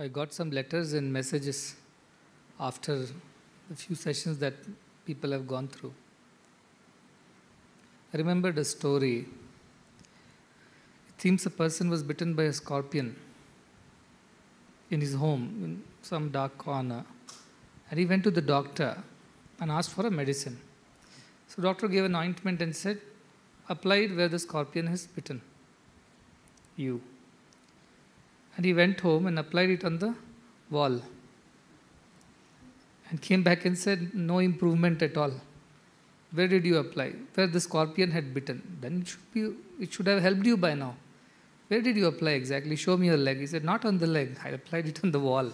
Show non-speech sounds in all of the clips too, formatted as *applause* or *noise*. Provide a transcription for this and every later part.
I got some letters and messages after a few sessions that people have gone through. I remembered a story. It seems a person was bitten by a scorpion in his home in some dark corner. And he went to the doctor and asked for a medicine. So doctor gave an ointment and said, apply it where the scorpion has bitten you. And he went home and applied it on the wall. And came back and said, No improvement at all. Where did you apply? Where the scorpion had bitten. Then it should, be, it should have helped you by now. Where did you apply exactly? Show me your leg. He said, Not on the leg. I applied it on the wall.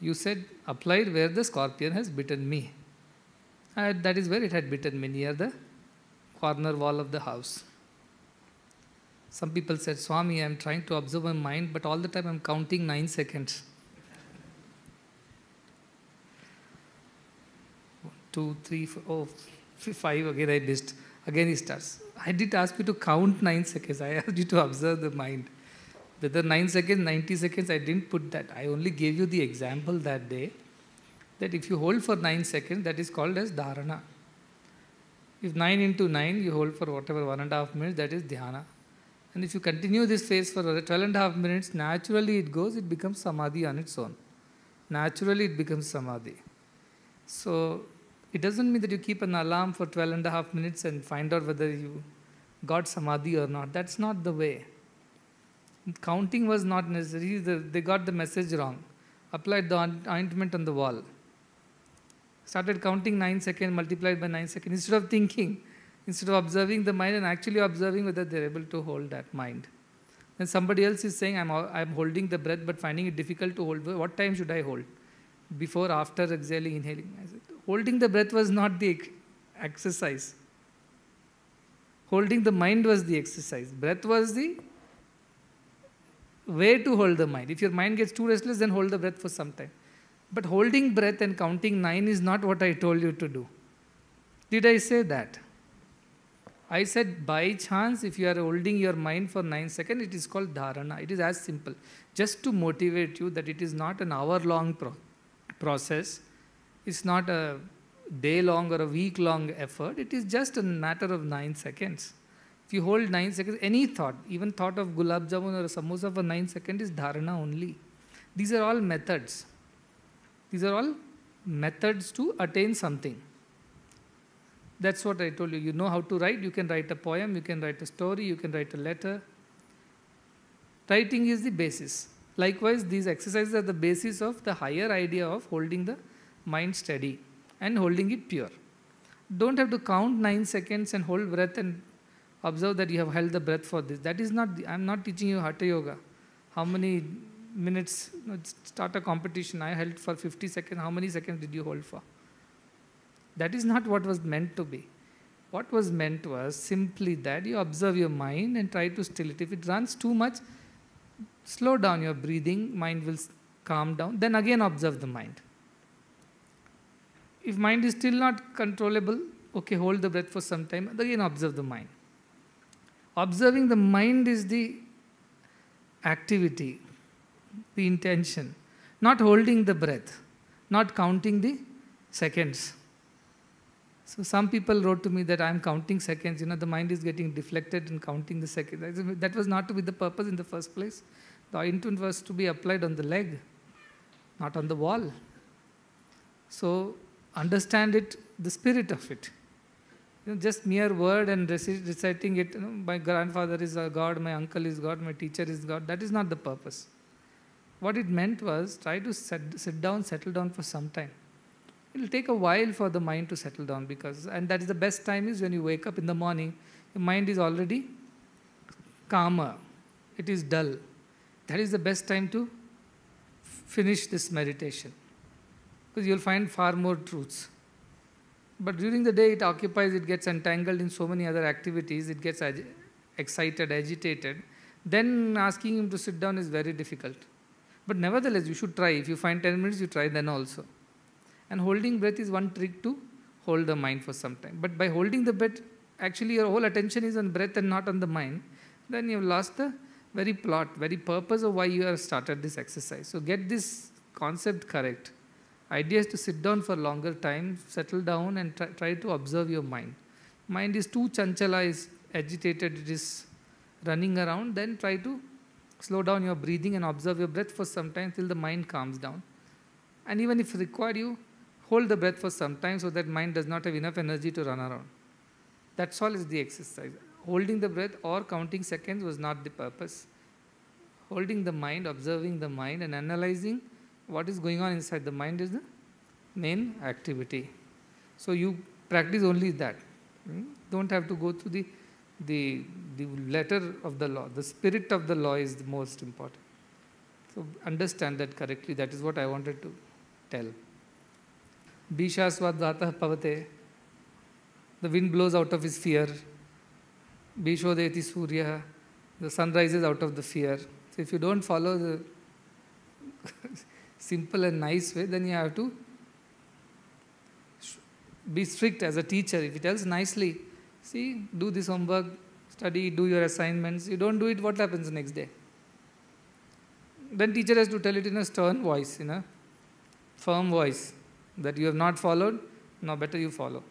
You said, Applied where the scorpion has bitten me. And that is where it had bitten me, near the corner wall of the house. Some people said, Swami, I'm trying to observe my mind, but all the time I'm counting nine seconds. One, two, three, four, oh, five, again I missed. Again he starts. I did ask you to count nine seconds. I *laughs* asked you to observe the mind. Whether nine seconds, 90 seconds, I didn't put that. I only gave you the example that day that if you hold for nine seconds, that is called as dharana. If 9 into 9, you hold for whatever one and a half minutes, that is dhyana. And if you continue this phase for 12 and a half minutes, naturally it goes, it becomes samadhi on its own. Naturally it becomes samadhi. So it doesn't mean that you keep an alarm for 12 and a half minutes and find out whether you got samadhi or not. That's not the way. Counting was not necessary, they got the message wrong. Applied the ointment on the wall. Started counting 9 seconds, multiplied by 9 seconds, instead of thinking instead of observing the mind and actually observing whether they're able to hold that mind. Then somebody else is saying, I'm, I'm holding the breath but finding it difficult to hold. What time should I hold? Before, after, exhaling, inhaling. I said, holding the breath was not the exercise. Holding the mind was the exercise. Breath was the way to hold the mind. If your mind gets too restless, then hold the breath for some time. But holding breath and counting nine is not what I told you to do. Did I say that? I said by chance, if you are holding your mind for 9 seconds, it is called dharana. It is as simple. Just to motivate you that it is not an hour long pro- process, it's not a day long or a week long effort, it is just a matter of 9 seconds. If you hold 9 seconds, any thought, even thought of gulab jamun or samosa for 9 seconds is dharana only. These are all methods. These are all methods to attain something. That's what I told you. You know how to write, you can write a poem, you can write a story, you can write a letter. Writing is the basis. Likewise, these exercises are the basis of the higher idea of holding the mind steady and holding it pure. Don't have to count nine seconds and hold breath and observe that you have held the breath for this. That is not, the, I'm not teaching you Hatha Yoga. How many minutes, start a competition, I held for 50 seconds, how many seconds did you hold for? That is not what was meant to be. What was meant was simply that you observe your mind and try to still it. If it runs too much, slow down your breathing, mind will calm down. Then again, observe the mind. If mind is still not controllable, okay, hold the breath for some time, again, observe the mind. Observing the mind is the activity, the intention, not holding the breath, not counting the seconds. So some people wrote to me that I'm counting seconds, you know, the mind is getting deflected and counting the seconds. That was not to be the purpose in the first place. The intent was to be applied on the leg, not on the wall. So understand it, the spirit of it. You know, just mere word and reciting it, you know, my grandfather is a God, my uncle is God, my teacher is God, that is not the purpose. What it meant was try to sit, sit down, settle down for some time. It'll take a while for the mind to settle down because, and that is the best time is when you wake up in the morning, your mind is already calmer, it is dull. That is the best time to finish this meditation because you'll find far more truths. But during the day, it occupies, it gets entangled in so many other activities, it gets ag excited, agitated. Then asking him to sit down is very difficult. But nevertheless, you should try. If you find 10 minutes, you try then also. And holding breath is one trick to hold the mind for some time. But by holding the breath, actually your whole attention is on breath and not on the mind, then you've lost the very plot, very purpose of why you have started this exercise. So get this concept correct. Idea is to sit down for longer time, settle down and try, try to observe your mind. Mind is too chanchala, is agitated, it is running around, then try to slow down your breathing and observe your breath for some time till the mind calms down. And even if required, you hold the breath for some time so that mind does not have enough energy to run around. That's all is the exercise. Holding the breath or counting seconds was not the purpose. Holding the mind, observing the mind, and analyzing what is going on inside the mind is the main activity. So you practice only that. Hmm? Don't have to go through the, the, the letter of the law. The spirit of the law is the most important. So understand that correctly. That is what I wanted to tell. Bishasvadvatah pavate. The wind blows out of his fear. Bishodeti surya. The sun rises out of the fear. So if you don't follow the *laughs* simple and nice way, then you have to be strict as a teacher. If he tells nicely, see, do this homework, study, do your assignments. You don't do it, what happens next day? Then teacher has to tell it in a stern voice, in a firm voice that you have not followed, now better you follow.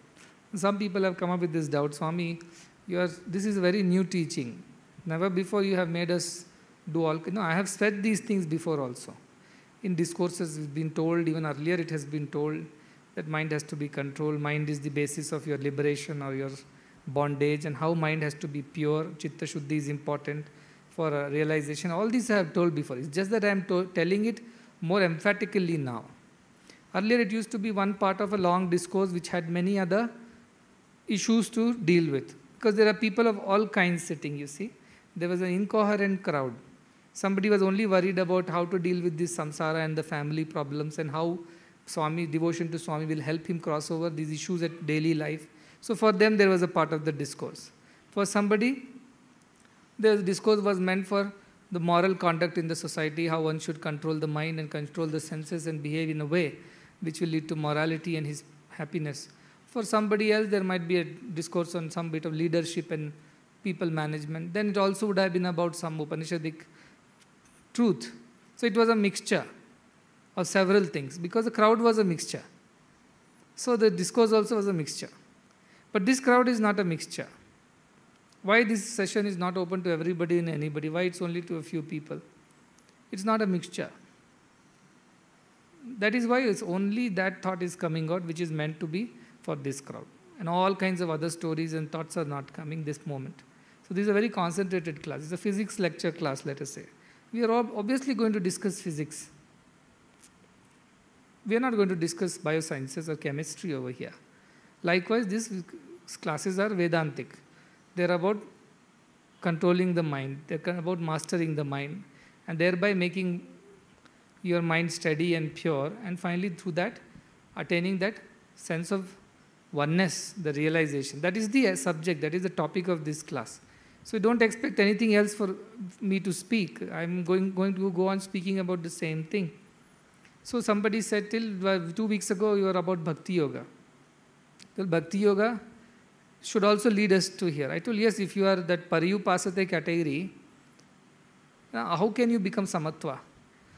Some people have come up with this doubt, Swami, you are, this is a very new teaching. Never before you have made us do all, no, I have said these things before also. In discourses it's been told, even earlier it has been told, that mind has to be controlled, mind is the basis of your liberation or your bondage, and how mind has to be pure, chitta shuddhi is important for realization. All these I have told before. It's just that I am telling it more emphatically now. Earlier it used to be one part of a long discourse which had many other issues to deal with because there are people of all kinds sitting, you see. There was an incoherent crowd. Somebody was only worried about how to deal with this samsara and the family problems and how Swami, devotion to Swami will help him cross over these issues at daily life. So for them, there was a part of the discourse. For somebody, the discourse was meant for the moral conduct in the society, how one should control the mind and control the senses and behave in a way which will lead to morality and his happiness. For somebody else, there might be a discourse on some bit of leadership and people management. Then it also would have been about some Upanishadic truth. So it was a mixture of several things because the crowd was a mixture. So the discourse also was a mixture. But this crowd is not a mixture. Why this session is not open to everybody and anybody? Why it's only to a few people? It's not a mixture that is why it's only that thought is coming out which is meant to be for this crowd. And all kinds of other stories and thoughts are not coming this moment. So this is a very concentrated class. It's a physics lecture class, let us say. We are obviously going to discuss physics. We are not going to discuss biosciences or chemistry over here. Likewise, these classes are Vedantic. They're about controlling the mind. They're about mastering the mind and thereby making your mind steady and pure, and finally through that, attaining that sense of oneness, the realization. That is the uh, subject, that is the topic of this class. So don't expect anything else for me to speak. I'm going, going to go on speaking about the same thing. So somebody said till two weeks ago you were about Bhakti Yoga. Well, Bhakti Yoga should also lead us to here. I told yes, if you are that Pariyu Pasate category, uh, how can you become Samatva?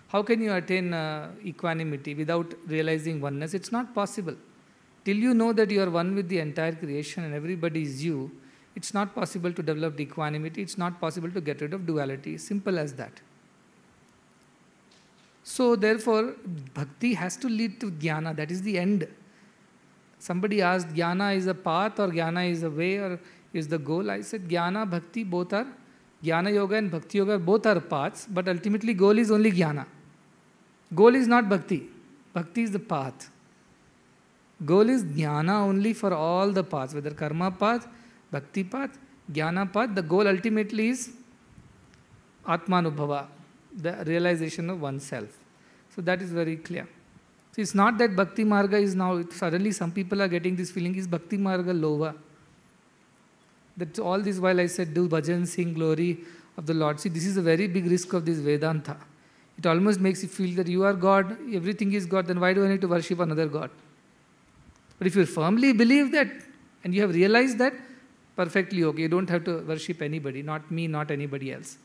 How can you attain uh, equanimity without realizing oneness? It's not possible. Till you know that you are one with the entire creation and everybody is you, it's not possible to develop equanimity. It's not possible to get rid of duality. Simple as that. So, therefore, bhakti has to lead to jnana. That is the end. Somebody asked, jnana is a path or jnana is a way or is the goal. I said, jnana, bhakti, both are. Jnana yoga and bhakti yoga, both are paths, but ultimately, goal is only jnana. Goal is not bhakti. Bhakti is the path. Goal is jnana only for all the paths, whether karma path, bhakti path, jnana path. The goal ultimately is atmanubhava, the realization of oneself. So that is very clear. So it's not that bhakti marga is now, suddenly some people are getting this feeling, is bhakti marga lova? That all this while I said, do bhajan, sing glory of the Lord. See, this is a very big risk of this Vedanta. It almost makes you feel that you are God, everything is God, then why do I need to worship another God? But if you firmly believe that and you have realized that, perfectly okay. You don't have to worship anybody, not me, not anybody else.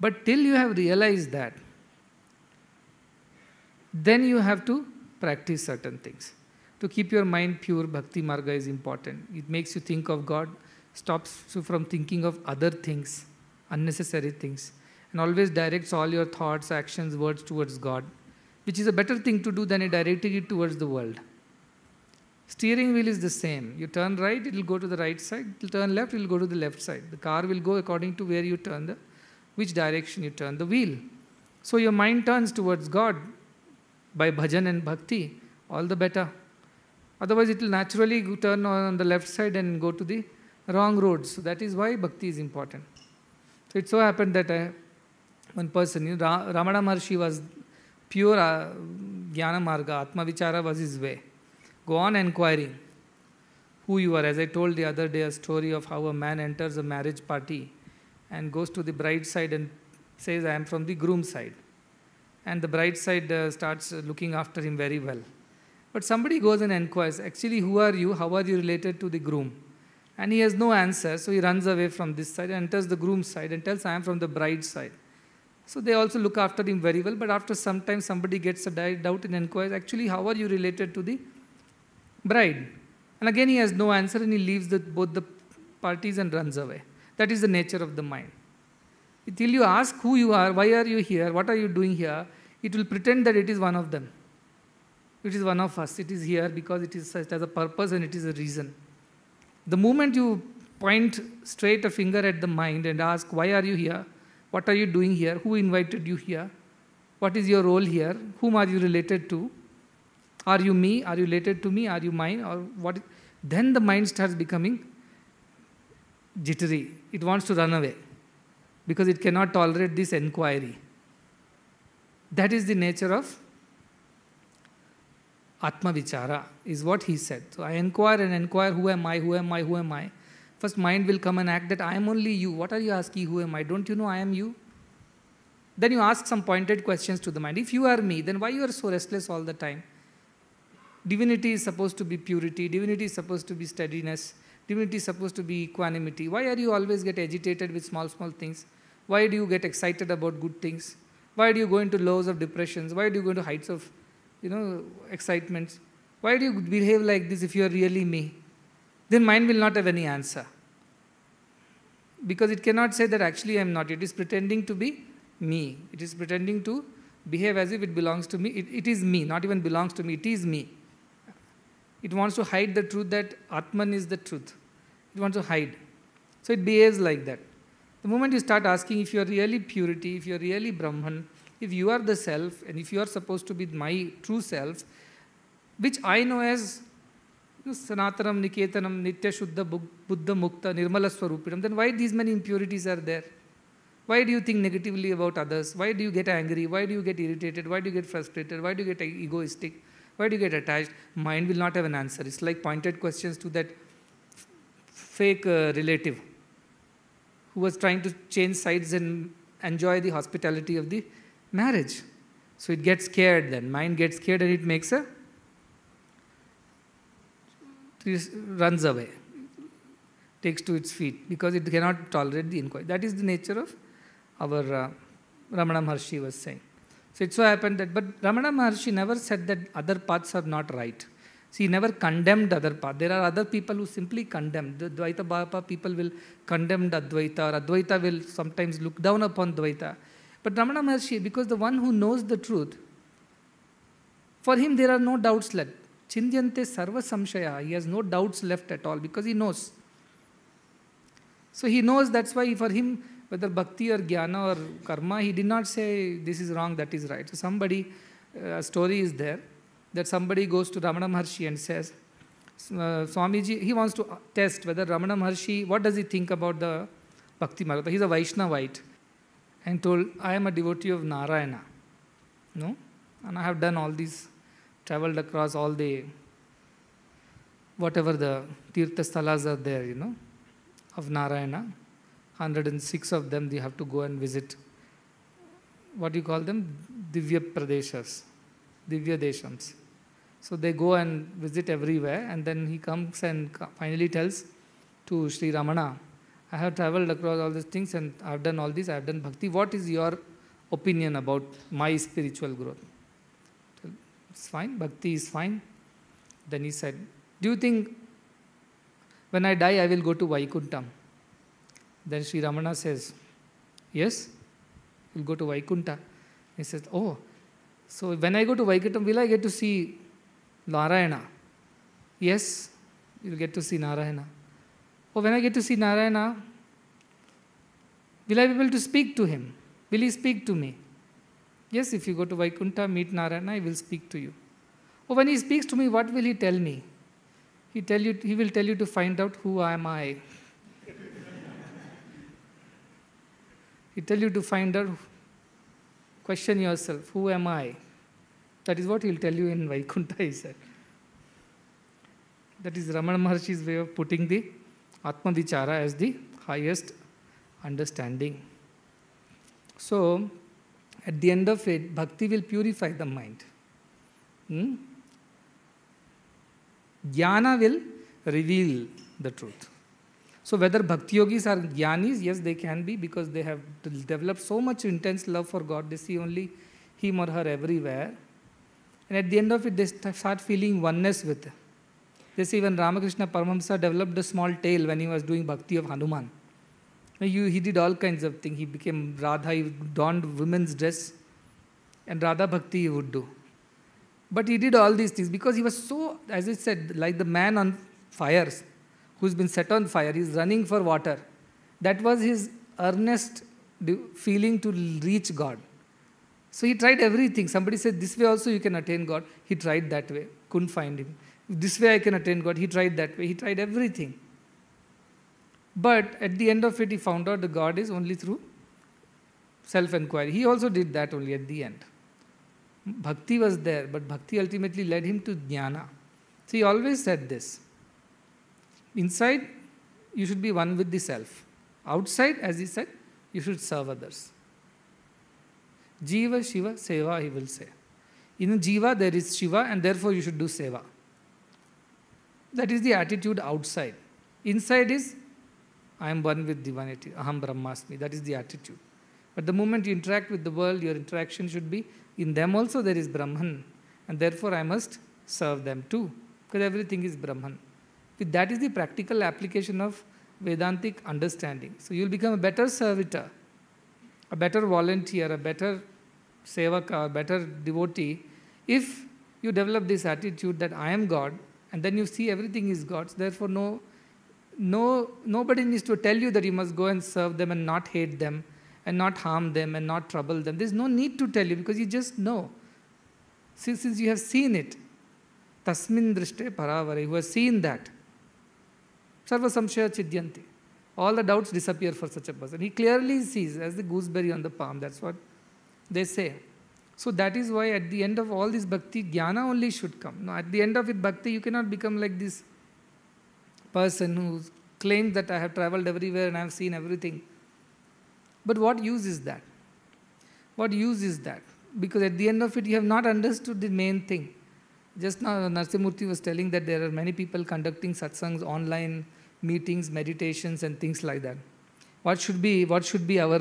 But till you have realized that, then you have to practice certain things. To keep your mind pure, bhakti marga is important. It makes you think of God, stops you from thinking of other things, unnecessary things and always directs all your thoughts, actions, words towards God, which is a better thing to do than directing it towards the world. Steering wheel is the same. You turn right, it will go to the right side. You turn left, it will go to the left side. The car will go according to where you turn the, which direction you turn the wheel. So your mind turns towards God by bhajan and bhakti, all the better. Otherwise, it will naturally turn on the left side and go to the wrong road. So that is why bhakti is important. So it so happened that I one person, you know, Ra- Ramana Maharshi was pure uh, Jnana Marga, Atma Vichara was his way. Go on inquiring who you are. As I told the other day a story of how a man enters a marriage party and goes to the bride side and says, I am from the groom side. And the bride side uh, starts looking after him very well. But somebody goes and inquires, actually, who are you? How are you related to the groom? And he has no answer, so he runs away from this side, enters the groom's side, and tells, I am from the bride's side. So they also look after him very well. But after some time, somebody gets a doubt and inquires, actually, how are you related to the bride? And again, he has no answer and he leaves the, both the parties and runs away. That is the nature of the mind. Till you ask who you are, why are you here, what are you doing here, it will pretend that it is one of them. It is one of us. It is here because it is such as a purpose and it is a reason. The moment you point straight a finger at the mind and ask, why are you here? What are you doing here? Who invited you here? What is your role here? Whom are you related to? Are you me? Are you related to me? Are you mine? Or what? Then the mind starts becoming jittery. It wants to run away because it cannot tolerate this inquiry. That is the nature of Atma Vichara, is what he said. So I inquire and inquire who am I, who am I, who am I. First, mind will come and act that I am only you. What are you asking? Who am I? Don't you know I am you? Then you ask some pointed questions to the mind. If you are me, then why you are so restless all the time? Divinity is supposed to be purity. Divinity is supposed to be steadiness. Divinity is supposed to be equanimity. Why are you always get agitated with small, small things? Why do you get excited about good things? Why do you go into lows of depressions? Why do you go into heights of, you know, excitements? Why do you behave like this if you are really me? then mind will not have any answer. Because it cannot say that actually I am not. It is pretending to be me. It is pretending to behave as if it belongs to me. It, it is me, not even belongs to me, it is me. It wants to hide the truth that Atman is the truth. It wants to hide. So it behaves like that. The moment you start asking if you are really purity, if you are really Brahman, if you are the self, and if you are supposed to be my true self, which I know as Sanatanam, Niketanam, Nitya Shuddha, Buddha Mukta, Nirmala then why these many impurities are there? Why do you think negatively about others? Why do you get angry? Why do you get irritated? Why do you get frustrated? Why do you get egoistic? Why do you get attached? Mind will not have an answer. It's like pointed questions to that fake uh, relative who was trying to change sides and enjoy the hospitality of the marriage. So it gets scared then. Mind gets scared and it makes a runs away, takes to its feet because it cannot tolerate the inquiry. That is the nature of our uh, Ramana Maharshi was saying. So it so happened that, but Ramana Maharshi never said that other paths are not right. See, he never condemned other path. There are other people who simply condemn. The Dvaita Bhapa people will condemn Advaita, or Advaita will sometimes look down upon Dvaita. But Ramana Maharshi, because the one who knows the truth, for him there are no doubts left. Chindyante sarva samshaya. He has no doubts left at all because he knows. So he knows that's why for him, whether bhakti or jnana or karma, he did not say this is wrong, that is right. So somebody, uh, a story is there that somebody goes to Ramana Maharshi and says, uh, Swamiji, he wants to uh, test whether Ramana Maharshi, what does he think about the Bhakti Margata? He's a Vaishnavite and told, I am a devotee of Narayana. No? And I have done all these traveled across all the whatever the Tirthasthalas are there, you know, of Narayana. 106 of them you have to go and visit. What do you call them? Divya Pradeshas, Divya Deshams. So they go and visit everywhere, and then he comes and finally tells to Sri Ramana, I have traveled across all these things and I've done all this, I've done bhakti. What is your opinion about my spiritual growth? it's fine, bhakti is fine. Then he said, Do you think when I die I will go to Vaikuntha?" Then Sri Ramana says, Yes, you'll go to Vaikunta. He says, Oh, so when I go to Vaikuntha, will I get to see Narayana? Yes, you'll get to see Narayana. Oh, when I get to see Narayana, will I be able to speak to him? Will he speak to me? Yes, if you go to Vaikunta, meet Narayana, I will speak to you. Oh, when he speaks to me, what will he tell me? He, tell you, he will tell you to find out who am I. *laughs* he tell you to find out, question yourself, who am I? That is what he'll tell you in Vaikunta, he said. That is Ramana Maharshi's way of putting the Atma Vichara as the highest understanding. So, at the end of it, bhakti will purify the mind. Hmm? Jnana will reveal the truth. So whether bhakti yogis are jnanis, yes, they can be because they have developed so much intense love for God. They see only him or her everywhere. And at the end of it, they start feeling oneness with. This even Ramakrishna Paramahamsa developed a small tale when he was doing bhakti of Hanuman. You he did all kinds of things. He became Radha, he donned women's dress, and Radha Bhakti he would do. But he did all these things because he was so, as I said, like the man on fire who's been set on fire, he's running for water. That was his earnest feeling to reach God. So he tried everything. Somebody said, This way also you can attain God. He tried that way, couldn't find him. This way I can attain God. He tried that way. He tried everything. But at the end of it, he found out the God is only through self inquiry. He also did that only at the end. Bhakti was there, but bhakti ultimately led him to jnana. So he always said this inside, you should be one with the self. Outside, as he said, you should serve others. Jiva, Shiva, Seva, he will say. In Jiva, there is Shiva, and therefore you should do Seva. That is the attitude outside. Inside is I am one with divinity, aham brahmasmi. That is the attitude. But the moment you interact with the world, your interaction should be in them also there is Brahman, and therefore I must serve them too, because everything is Brahman. But that is the practical application of Vedantic understanding. So you'll become a better servitor, a better volunteer, a better sevaka, a better devotee, if you develop this attitude that I am God, and then you see everything is God's, therefore no no, nobody needs to tell you that you must go and serve them and not hate them and not harm them and not trouble them. There's no need to tell you because you just know. Since, since you have seen it, tasmin drishte paravare, who has seen that, sarva samshaya chidyanti. All the doubts disappear for such a person. He clearly sees as the gooseberry on the palm. That's what they say. So that is why at the end of all this bhakti, jnana only should come. No, at the end of it, bhakti, you cannot become like this person who claims that I have traveled everywhere and I have seen everything. But what use is that? What use is that? Because at the end of it, you have not understood the main thing. Just now, Narsimurthy was telling that there are many people conducting satsangs, online meetings, meditations, and things like that. What should be, what should be our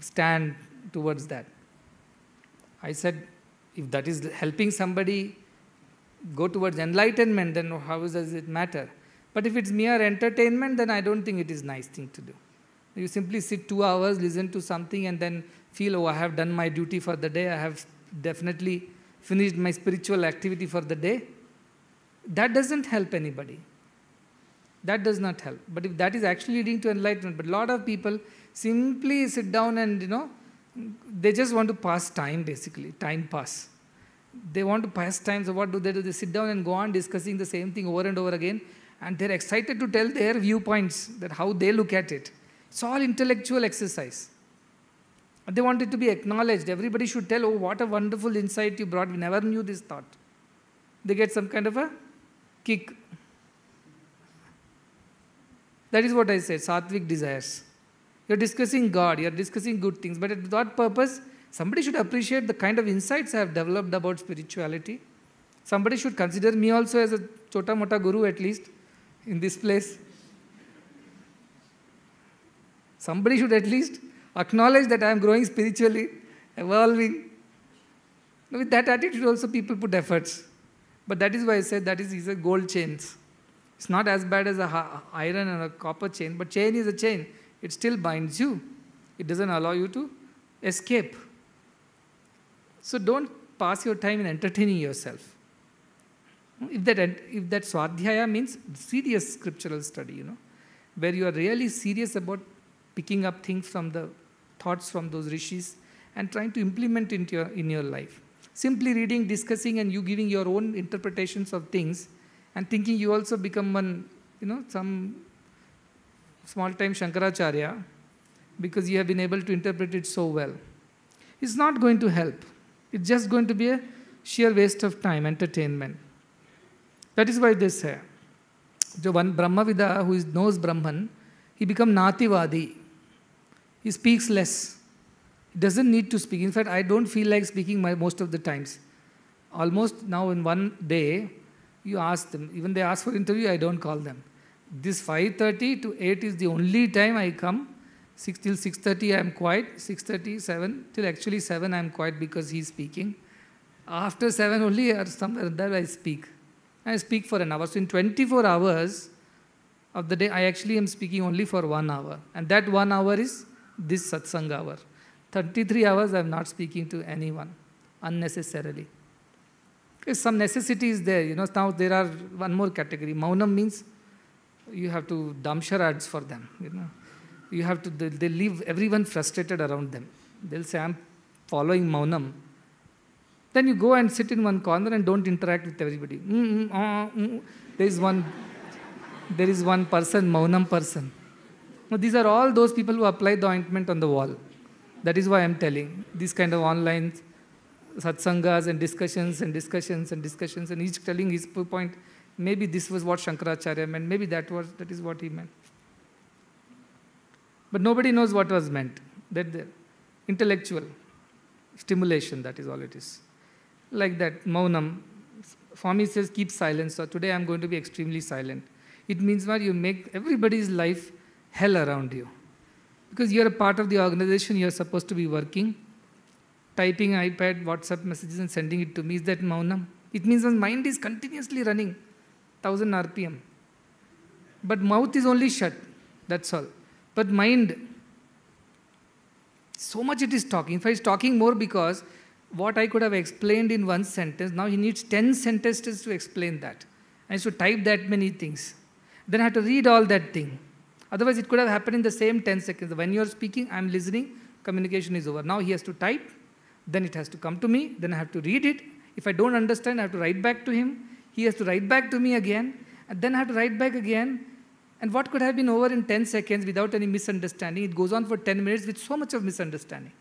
stand towards that? I said, if that is helping somebody go towards enlightenment, then how does it matter? But if it's mere entertainment, then I don't think it is nice thing to do. You simply sit two hours, listen to something, and then feel, oh, I have done my duty for the day. I have definitely finished my spiritual activity for the day. That doesn't help anybody. That does not help. But if that is actually leading to enlightenment, but a lot of people simply sit down and, you know, they just want to pass time basically, time pass. They want to pass time, so what do they do? They sit down and go on discussing the same thing over and over again and they're excited to tell their viewpoints, that how they look at it. It's all intellectual exercise. They want it to be acknowledged. Everybody should tell, oh, what a wonderful insight you brought. We never knew this thought. They get some kind of a kick. That is what I said, sattvic desires. You're discussing God, you're discussing good things, but at that purpose, somebody should appreciate the kind of insights I have developed about spirituality. Somebody should consider me also as a chota mota guru at least in this place? Somebody should at least acknowledge that I am growing spiritually, evolving. With that attitude also people put efforts. But that is why I said that is these are gold chains. It's not as bad as a iron or a copper chain, but chain is a chain. It still binds you. It doesn't allow you to escape. So don't pass your time in entertaining yourself. If that, if that swadhyaya means serious scriptural study, you know, where you are really serious about picking up things from the thoughts from those rishis and trying to implement into your, in your life. Simply reading, discussing, and you giving your own interpretations of things and thinking you also become one, you know, some small time Shankaracharya because you have been able to interpret it so well. It's not going to help. It's just going to be a sheer waste of time, entertainment. That is why they say, so one Brahmavida who knows Brahman, he becomes Nativadi. He speaks less. He doesn't need to speak. In fact, I don't feel like speaking my, most of the times. Almost now in one day, you ask them. Even they ask for interview, I don't call them. This 5.30 to 8 is the only time I come. 6 till 6.30 I am quiet. 6.30, 7, till actually 7 I am quiet because he is speaking. After 7 only or somewhere there I speak. I speak for an hour. So in 24 hours of the day, I actually am speaking only for one hour. And that one hour is this satsang hour. 33 hours I am not speaking to anyone unnecessarily. If some necessity is there. You know, now there are one more category. Maunam means you have to dump charades for them. You know, you have to. They, they leave everyone frustrated around them. They'll say, "I'm following maunam," Then you go and sit in one corner and don't interact with everybody. Mm, mm, ah, mm, mm. There is one, there is one person, Maunam person. Now, these are all those people who apply the ointment on the wall. That is why I'm telling these kind of online satsangas and discussions and discussions and discussions and each telling his point. Maybe this was what Shankaracharya meant. Maybe that was that is what he meant. But nobody knows what was meant. That intellectual stimulation. That is all it is like that, maunam. Fami says, keep silent. So today I'm going to be extremely silent. It means what? You make everybody's life hell around you. Because you're a part of the organization, you're supposed to be working. Typing iPad, WhatsApp messages and sending it to me, is that maunam? It means my mind is continuously running, 1000 RPM. But mouth is only shut, that's all. But mind, so much it is talking. In fact, it's talking more because what I could have explained in one sentence, now he needs 10 sentences to explain that. And so type that many things. Then I have to read all that thing. Otherwise, it could have happened in the same 10 seconds. When you're speaking, I'm listening, communication is over. Now he has to type, then it has to come to me, then I have to read it. If I don't understand, I have to write back to him. He has to write back to me again, and then I have to write back again. And what could have been over in 10 seconds without any misunderstanding, it goes on for 10 minutes with so much of misunderstanding.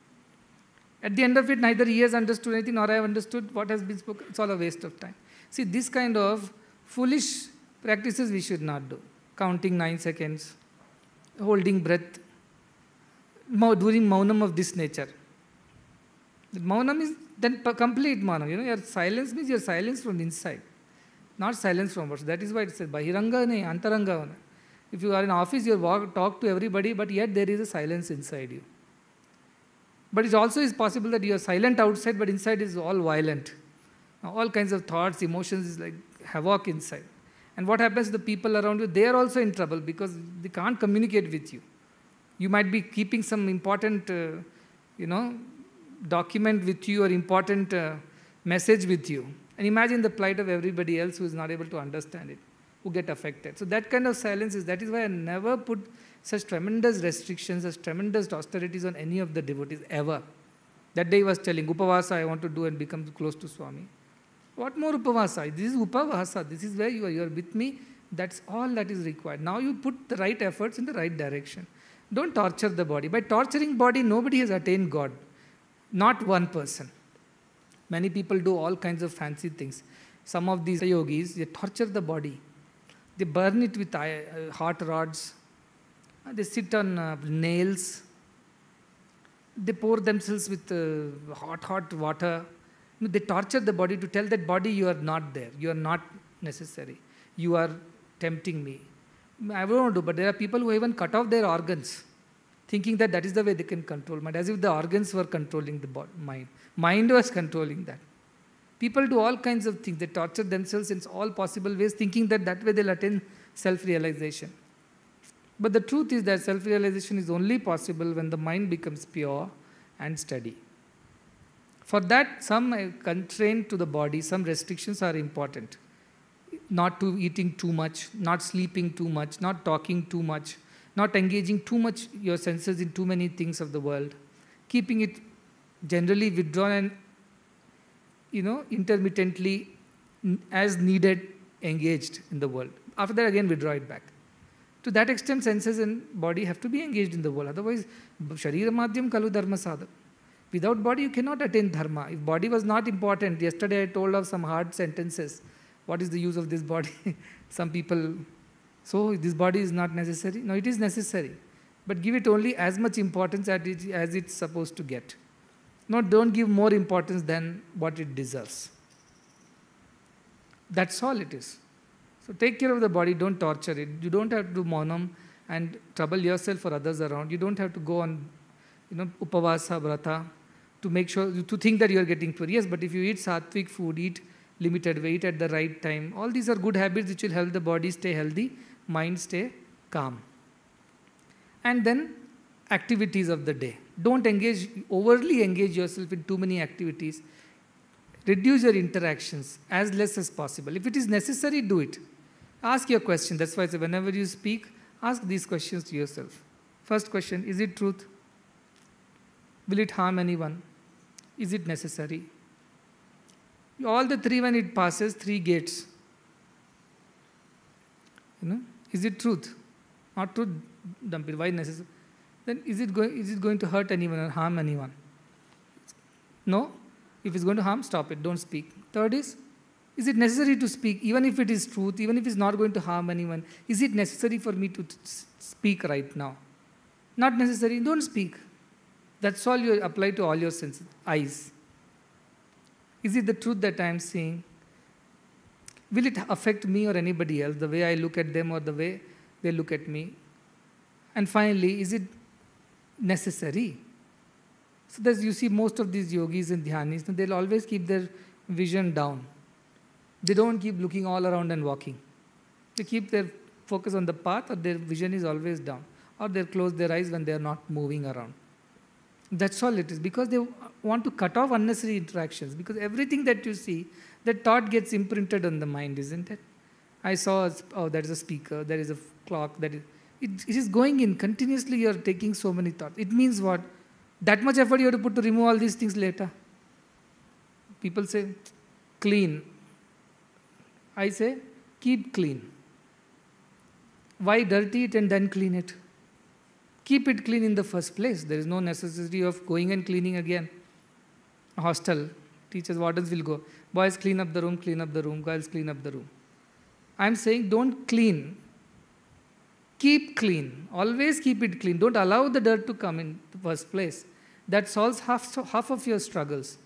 At the end of it, neither he has understood anything nor I have understood what has been spoken. It's all a waste of time. See, this kind of foolish practices we should not do. Counting nine seconds, holding breath, doing maunam of this nature. That maunam is then complete maunam. You know, your silence means your silence from inside, not silence from outside. That is why it says bahiranga ne, antaranga. If you are in office, you walk, talk to everybody, but yet there is a silence inside you. But it also is possible that you are silent outside, but inside is all violent. All kinds of thoughts, emotions is like havoc inside. And what happens to the people around you? They are also in trouble because they can't communicate with you. You might be keeping some important, uh, you know, document with you or important uh, message with you. And imagine the plight of everybody else who is not able to understand it, who get affected. So that kind of silence is, that is why I never put such tremendous restrictions, such tremendous austerities on any of the devotees ever. That day he was telling, Upavasa I want to do and become close to Swami. What more Upavasa? This is Upavasa. This is where you are. You are with me. That's all that is required. Now you put the right efforts in the right direction. Don't torture the body. By torturing body, nobody has attained God. Not one person. Many people do all kinds of fancy things. Some of these yogis, they torture the body. They burn it with hot uh, rods, uh, they sit on uh, nails. They pour themselves with uh, hot, hot water. They torture the body to tell that body you are not there. You are not necessary. You are tempting me. Mm, I don't know, but there are people who even cut off their organs, thinking that that is the way they can control mind, as if the organs were controlling the body, mind. Mind was controlling that. People do all kinds of things. They torture themselves in all possible ways, thinking that that way they'll attain self realization. But the truth is that self realization is only possible when the mind becomes pure and steady. For that, some constraint to the body, some restrictions are important. Not to eating too much, not sleeping too much, not talking too much, not engaging too much your senses in too many things of the world, keeping it generally withdrawn and you know intermittently as needed engaged in the world. After that, again withdraw it back. To that extent, senses and body have to be engaged in the world. Otherwise, sharira madhyam kalu dharma sadhu. Without body, you cannot attain dharma. If body was not important, yesterday I told of some hard sentences. What is the use of this body? *laughs* some people, so this body is not necessary. No, it is necessary. But give it only as much importance as, it, as it's supposed to get. No, don't give more importance than what it deserves. That's all it is. So take care of the body, don't torture it. You don't have to do monam and trouble yourself or others around. You don't have to go on, you know, upavasa, vrata, to make sure, to think that you are getting pure. Yes, but if you eat sattvic food, eat limited weight at the right time, all these are good habits which will help the body stay healthy, mind stay calm. And then activities of the day. Don't engage, overly engage yourself in too many activities. Reduce your interactions as less as possible. If it is necessary, do it. Ask your question. That's why I say whenever you speak, ask these questions to yourself. First question Is it truth? Will it harm anyone? Is it necessary? All the three, when it passes, three gates. You know, is it truth? Not truth, dump it. Why necessary? Then is it going? Is it going to hurt anyone or harm anyone? No. If it's going to harm, stop it. Don't speak. Third is is it necessary to speak, even if it is truth, even if it's not going to harm anyone? Is it necessary for me to speak right now? Not necessary, don't speak. That's all you apply to all your senses, eyes. Is it the truth that I am seeing? Will it affect me or anybody else, the way I look at them or the way they look at me? And finally, is it necessary? So, you see, most of these yogis and dhyanis, they'll always keep their vision down they don't keep looking all around and walking. They keep their focus on the path or their vision is always down or they close their eyes when they are not moving around. That's all it is because they want to cut off unnecessary interactions because everything that you see, that thought gets imprinted on the mind, isn't it? I saw, oh, there is a speaker, there is a clock, that is, it, it is going in continuously. You are taking so many thoughts. It means what? That much effort you have to put to remove all these things later. People say, clean. I say keep clean. Why dirty it and then clean it? Keep it clean in the first place. There is no necessity of going and cleaning again. A hostel, teachers, wardens will go. Boys, clean up the room, clean up the room. Girls, clean up the room. I'm saying don't clean. Keep clean. Always keep it clean. Don't allow the dirt to come in the first place. That solves half, half of your struggles.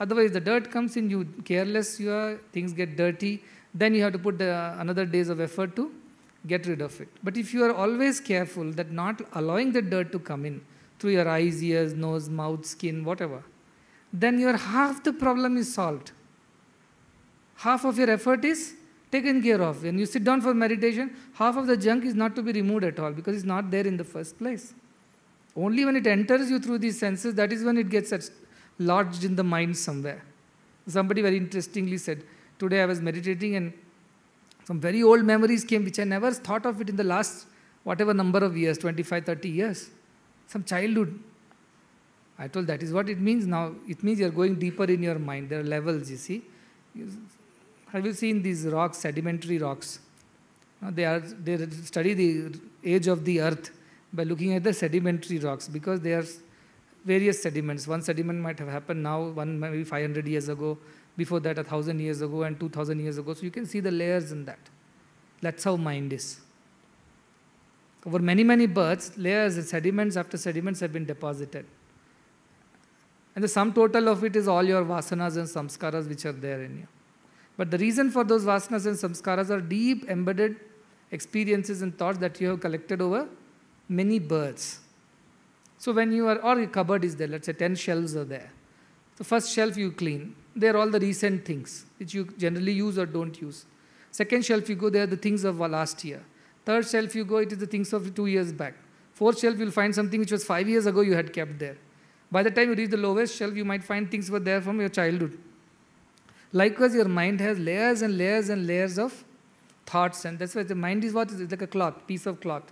Otherwise, the dirt comes in, you careless, you are, things get dirty, then you have to put the, another days of effort to get rid of it. But if you are always careful that not allowing the dirt to come in through your eyes, ears, nose, mouth, skin, whatever, then your half the problem is solved. Half of your effort is taken care of. When you sit down for meditation, half of the junk is not to be removed at all because it's not there in the first place. Only when it enters you through these senses, that is when it gets lodged in the mind somewhere. Somebody very interestingly said, today I was meditating and some very old memories came which I never thought of it in the last whatever number of years, 25, 30 years. Some childhood. I told that is what it means now. It means you're going deeper in your mind. There are levels, you see. Have you seen these rocks, sedimentary rocks? Now they, are, they study the age of the earth by looking at the sedimentary rocks because they are various sediments. One sediment might have happened now, one maybe 500 years ago, before that a thousand years ago and two thousand years ago. So you can see the layers in that. That's how mind is. Over many, many births, layers and sediments after sediments have been deposited. And the sum total of it is all your vasanas and samskaras which are there in you. But the reason for those vasanas and samskaras are deep embedded experiences and thoughts that you have collected over many births. So when you are, or your cupboard is there, let's say 10 shelves are there. The first shelf you clean, they're all the recent things which you generally use or don't use. Second shelf, you go, there the things of last year. Third shelf, you go, it is the things of two years back. Fourth shelf, you'll find something which was five years ago you had kept there. By the time you reach the lowest shelf, you might find things were there from your childhood. Likewise, your mind has layers and layers and layers of thoughts, and that's why the mind is what is like a cloth, piece of cloth.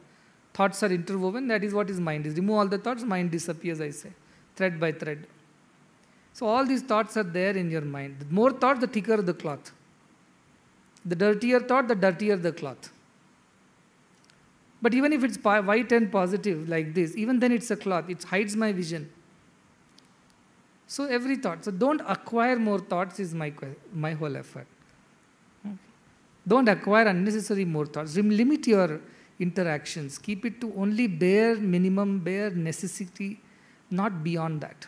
Thoughts are interwoven, that is what is mind is. Remove all the thoughts, mind disappears, I say, thread by thread. So all these thoughts are there in your mind. The more thought, the thicker the cloth. The dirtier thought, the dirtier the cloth. But even if it's white and positive like this, even then it's a cloth. It hides my vision. So every thought. So don't acquire more thoughts is my, my whole effort. Don't acquire unnecessary more thoughts. Limit your interactions. Keep it to only bare minimum, bare necessity, not beyond that.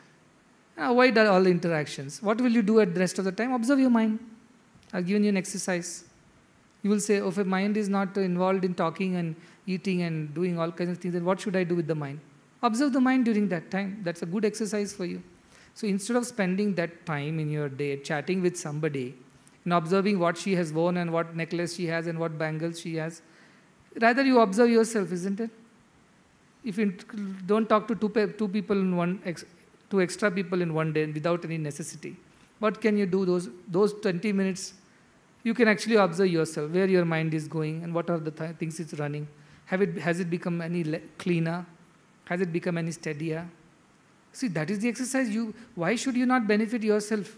Avoid ah, all interactions. What will you do at the rest of the time? Observe your mind. I've given you an exercise. You will say, oh, if a mind is not involved in talking and eating and doing all kinds of things, then what should I do with the mind? Observe the mind during that time. That's a good exercise for you. So instead of spending that time in your day chatting with somebody and observing what she has worn and what necklace she has and what bangles she has, rather you observe yourself, isn't it? If you don't talk to two, two people in one to extra people in one day without any necessity. What can you do those, those 20 minutes? You can actually observe yourself, where your mind is going and what are the th things it's running. Have it, has it become any cleaner? Has it become any steadier? See, that is the exercise. You, why should you not benefit yourself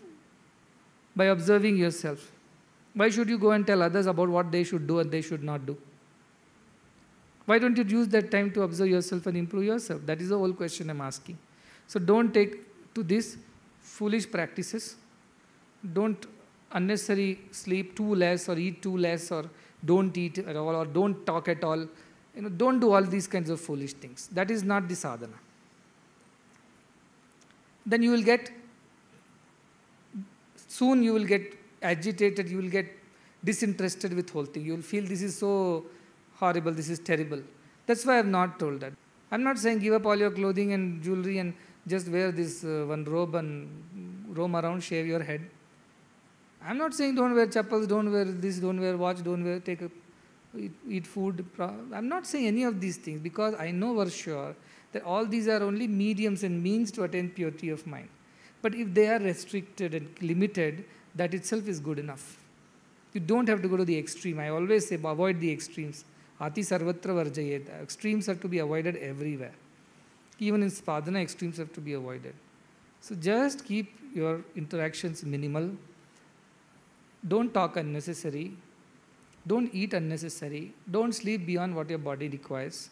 by observing yourself? Why should you go and tell others about what they should do and they should not do? Why don't you use that time to observe yourself and improve yourself? That is the whole question I'm asking. So don't take to these foolish practices. Don't unnecessarily sleep too less or eat too less or don't eat at all or don't talk at all. You know, don't do all these kinds of foolish things. That is not the sadhana. Then you will get, soon you will get agitated, you will get disinterested with whole thing. You will feel this is so horrible, this is terrible. That's why I have not told that. I'm not saying give up all your clothing and jewelry and just wear this uh, one robe and roam around, shave your head. I'm not saying don't wear chapels, don't wear this, don't wear watch, don't wear, take a, eat, eat food. I'm not saying any of these things because I know for sure that all these are only mediums and means to attain purity of mind. But if they are restricted and limited, that itself is good enough. You don't have to go to the extreme. I always say avoid the extremes. Ati sarvatra varjayet. Extremes are to be avoided everywhere even in spadhana, extremes have to be avoided. So just keep your interactions minimal. Don't talk unnecessary. Don't eat unnecessary. Don't sleep beyond what your body requires.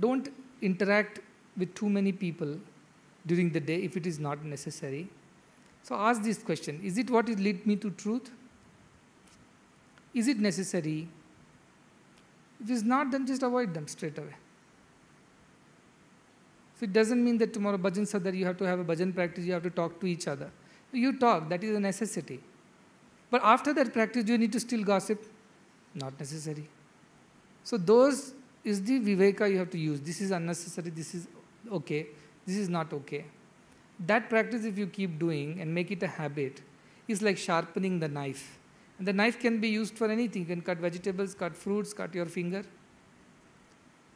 Don't interact with too many people during the day if it is not necessary. So ask this question Is it what lead me to truth? Is it necessary? If it's not, then just avoid them straight away. So it doesn't mean that tomorrow bhajan sadhar, you have to have a bhajan practice, you have to talk to each other. You talk, that is a necessity. But after that practice, you need to still gossip? Not necessary. So those is the viveka you have to use. This is unnecessary, this is okay, this is not okay. That practice, if you keep doing and make it a habit, is like sharpening the knife. And the knife can be used for anything. You can cut vegetables, cut fruits, cut your finger.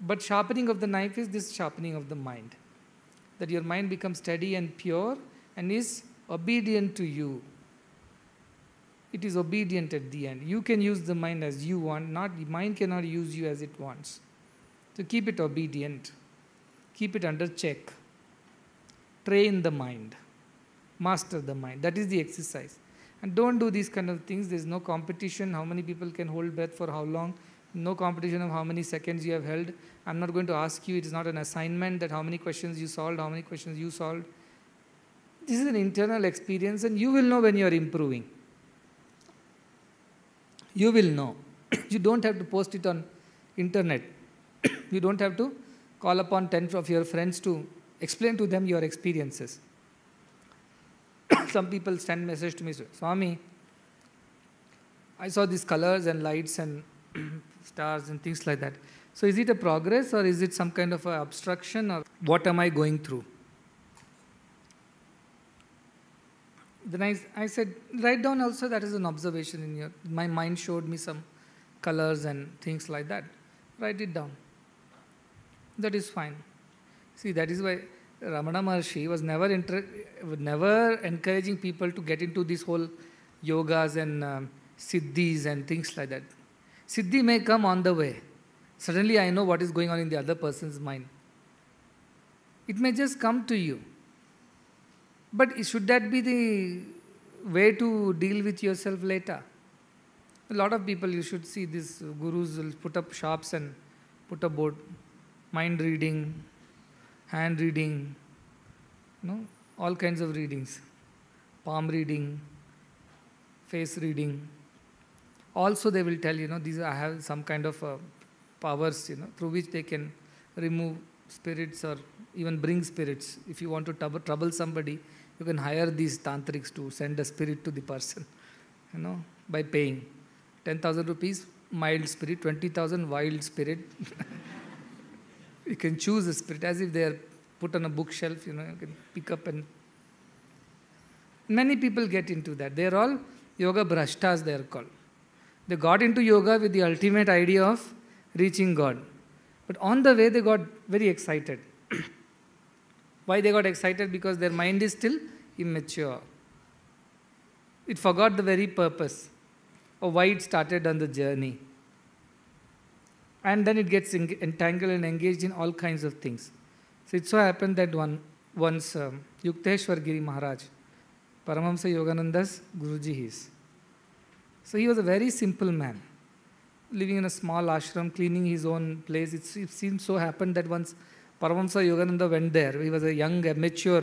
But sharpening of the knife is this sharpening of the mind. That your mind becomes steady and pure and is obedient to you. It is obedient at the end. You can use the mind as you want, not mind cannot use you as it wants. So keep it obedient. Keep it under check. Train the mind. Master the mind. That is the exercise. And don't do these kind of things. There's no competition. How many people can hold breath for how long? no competition of how many seconds you have held. I'm not going to ask you, it is not an assignment that how many questions you solved, how many questions you solved. This is an internal experience and you will know when you are improving. You will know. *coughs* you don't have to post it on internet. *coughs* you don't have to call upon 10 of your friends to explain to them your experiences. *coughs* Some people send message to me, Swami, I saw these colors and lights and stars and things like that. So is it a progress or is it some kind of obstruction or what am I going through? Then I, I said, write down also that is an observation in your, my mind showed me some colors and things like that. Write it down. That is fine. See, that is why Ramana Maharshi was never, inter, never encouraging people to get into this whole yogas and um, siddhis and things like that. Siddhi may come on the way. Suddenly I know what is going on in the other person's mind. It may just come to you. But should that be the way to deal with yourself later? A lot of people, you should see these gurus will put up shops and put a board, mind reading, hand reading, you know, all kinds of readings, palm reading, face reading also they will tell, you know, these I have some kind of uh, powers, you know, through which they can remove spirits or even bring spirits. If you want to trouble, trouble somebody, you can hire these tantrics to send a spirit to the person, you know, by paying. 10,000 rupees, mild spirit, 20,000 wild spirit. *laughs* you can choose a spirit as if they are put on a bookshelf, you know, you can pick up and... Many people get into that. They are all yoga brashtas, they are called. They got into yoga with the ultimate idea of reaching God. But on the way, they got very excited. *clears throat* Why they got excited? Because their mind is still immature. It forgot the very purpose of why it started on the journey. And then it gets entangled and engaged in all kinds of things. So it so happened that one, once um, Yukteswar Giri Maharaj, Paramahamsa Yogananda's Guruji, is. So he was a very simple man, living in a small ashram, cleaning his own place. It, it seems so happened that once Paramahamsa Yogananda went there, he was a young, amateur,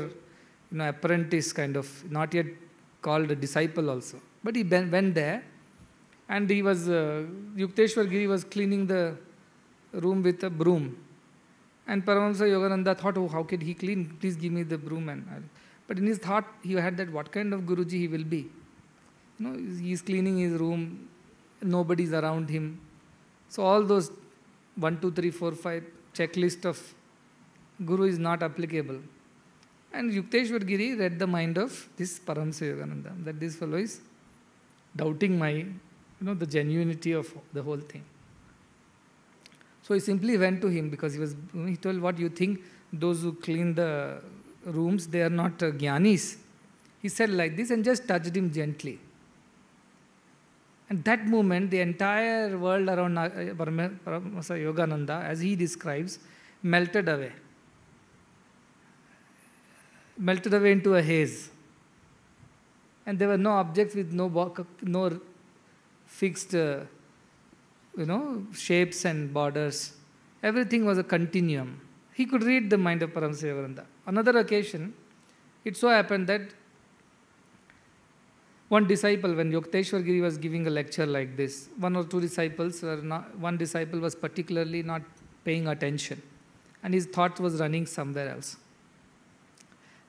you know, apprentice kind of, not yet called a disciple also. But he ben, went there and he was, uh, Yukteswar Giri was cleaning the room with a broom. And Paramahamsa Yogananda thought, oh, how could he clean? Please give me the broom. And I'll. But in his thought, he had that what kind of Guruji he will be. You know, he's cleaning his room, nobody's around him. So all those 1, 2, 3, 4, 5 checklist of Guru is not applicable. And Yukteswar Giri read the mind of this Paramsa Yogananda, that this fellow is doubting my, you know, the genuinity of the whole thing. So he simply went to him because he was, he told, what you think, those who clean the rooms, they are not uh, gyanis. He said like this and just touched him gently. And that moment, the entire world around uh, Paramahansa Yogananda, as he describes, melted away. Melted away into a haze. And there were no objects with no, no fixed, uh, you know, shapes and borders. Everything was a continuum. He could read the mind of Paramahansa Yogananda. Another occasion, it so happened that one disciple, when Yokteshwar Giri was giving a lecture like this, one or two disciples were not, one disciple was particularly not paying attention and his thought was running somewhere else.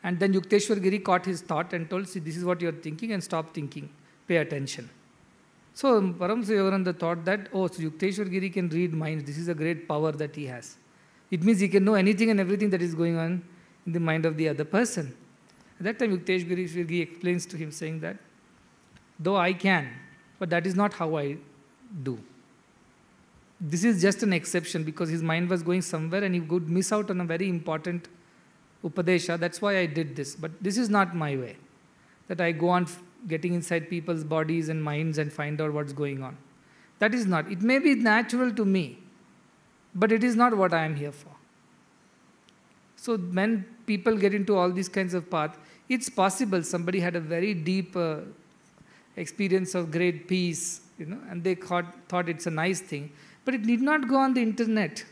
And then Yukteswar Giri caught his thought and told, see, this is what you're thinking and stop thinking, pay attention. So Paramsa Yogananda thought that, oh, so Yukteswar Giri can read minds, this is a great power that he has. It means he can know anything and everything that is going on in the mind of the other person. At that time, Yukteswar Giri explains to him saying that, though I can, but that is not how I do. This is just an exception because his mind was going somewhere and he would miss out on a very important upadesha. That's why I did this. But this is not my way that I go on getting inside people's bodies and minds and find out what's going on. That is not. It may be natural to me, but it is not what I am here for. So when people get into all these kinds of paths, it's possible somebody had a very deep. Uh, experience of great peace, you know, and they thought, thought it's a nice thing. But it need not go on the internet.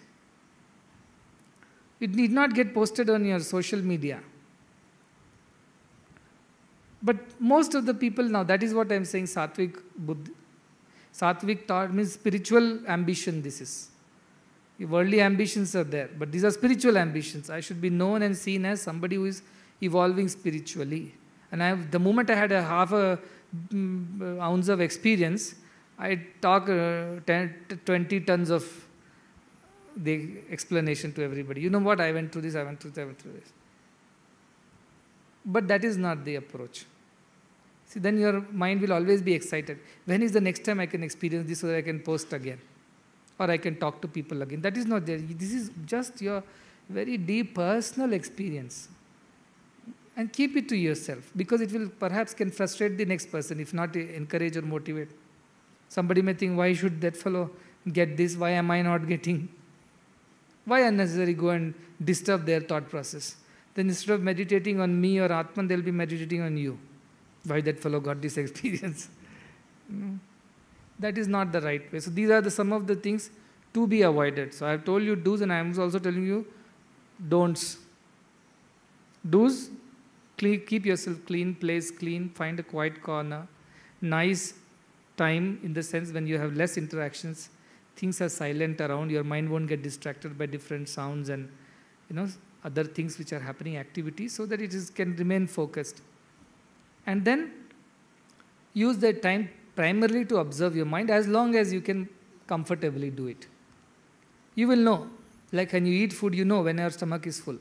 It need not get posted on your social media. But most of the people now, that is what I'm saying, Sattvic Buddha. Sattvic thought means spiritual ambition, this is. Your worldly ambitions are there, but these are spiritual ambitions. I should be known and seen as somebody who is evolving spiritually. And I, the moment I had a half a Mm, ounce of experience, I talk uh, 10, 20 tons of the explanation to everybody. You know what, I went through this, I went through this, I went through this. But that is not the approach. See, then your mind will always be excited. When is the next time I can experience this so that I can post again? Or I can talk to people again? That is not there. This is just your very deep personal experience and keep it to yourself because it will perhaps can frustrate the next person if not encourage or motivate. Somebody may think, why should that fellow get this? Why am I not getting? Why unnecessarily go and disturb their thought process? Then instead of meditating on me or Atman, they'll be meditating on you. Why that fellow got this *laughs* experience? Hmm. That is not the right way. So these are the some of the things to be avoided. So I have told you do's and I am also telling you don'ts. Do's keep yourself clean, place clean, find a quiet corner, nice time in the sense when you have less interactions, things are silent around, your mind won't get distracted by different sounds and you know other things which are happening, activities, so that it is, can remain focused. And then use that time primarily to observe your mind as long as you can comfortably do it. You will know, like when you eat food, you know when your stomach is full.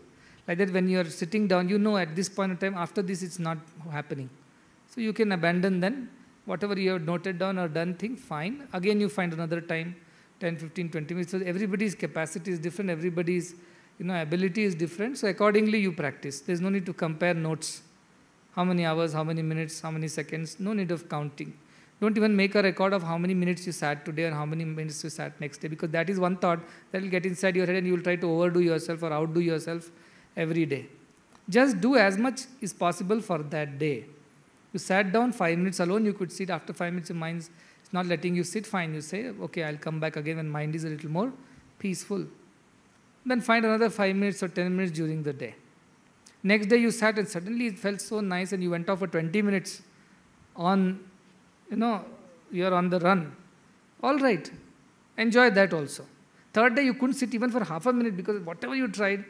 Like that when you are sitting down, you know at this point of time, after this it's not happening. So you can abandon then. Whatever you have noted down or done thing, fine. Again you find another time, 10, 15, 20 minutes. So everybody's capacity is different, everybody's you know, ability is different. So accordingly you practice. There's no need to compare notes. How many hours, how many minutes, how many seconds, no need of counting. Don't even make a record of how many minutes you sat today or how many minutes you sat next day because that is one thought that will get inside your head and you will try to overdo yourself or outdo yourself every day. Just do as much as possible for that day. You sat down five minutes alone, you could sit after five minutes, your is not letting you sit, fine. You say, okay, I'll come back again when mind is a little more peaceful. Then find another five minutes or ten minutes during the day. Next day you sat and suddenly it felt so nice and you went off for 20 minutes on, you know, you're on the run. All right, enjoy that also. Third day you couldn't sit even for half a minute because whatever you tried,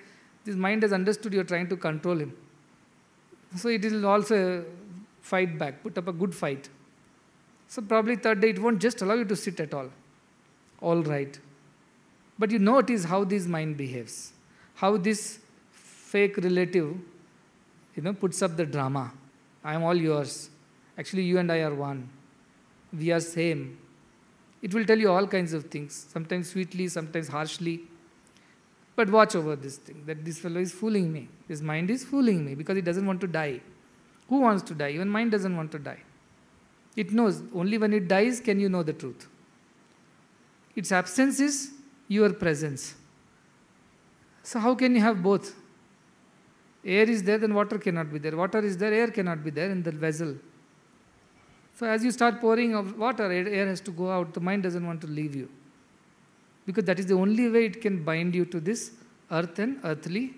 this mind has understood you're trying to control him. So it will also fight back, put up a good fight. So probably third day it won't just allow you to sit at all. All right. But you notice how this mind behaves, how this fake relative, you know, puts up the drama. I am all yours. Actually, you and I are one. We are same. It will tell you all kinds of things, sometimes sweetly, sometimes harshly. But watch over this thing that this fellow is fooling me. His mind is fooling me because he doesn't want to die. Who wants to die? Even mind doesn't want to die. It knows only when it dies can you know the truth. Its absence is your presence. So, how can you have both? Air is there, then water cannot be there. Water is there, air cannot be there in the vessel. So, as you start pouring of water, air has to go out. The mind doesn't want to leave you because that is the only way it can bind you to this earth and earthly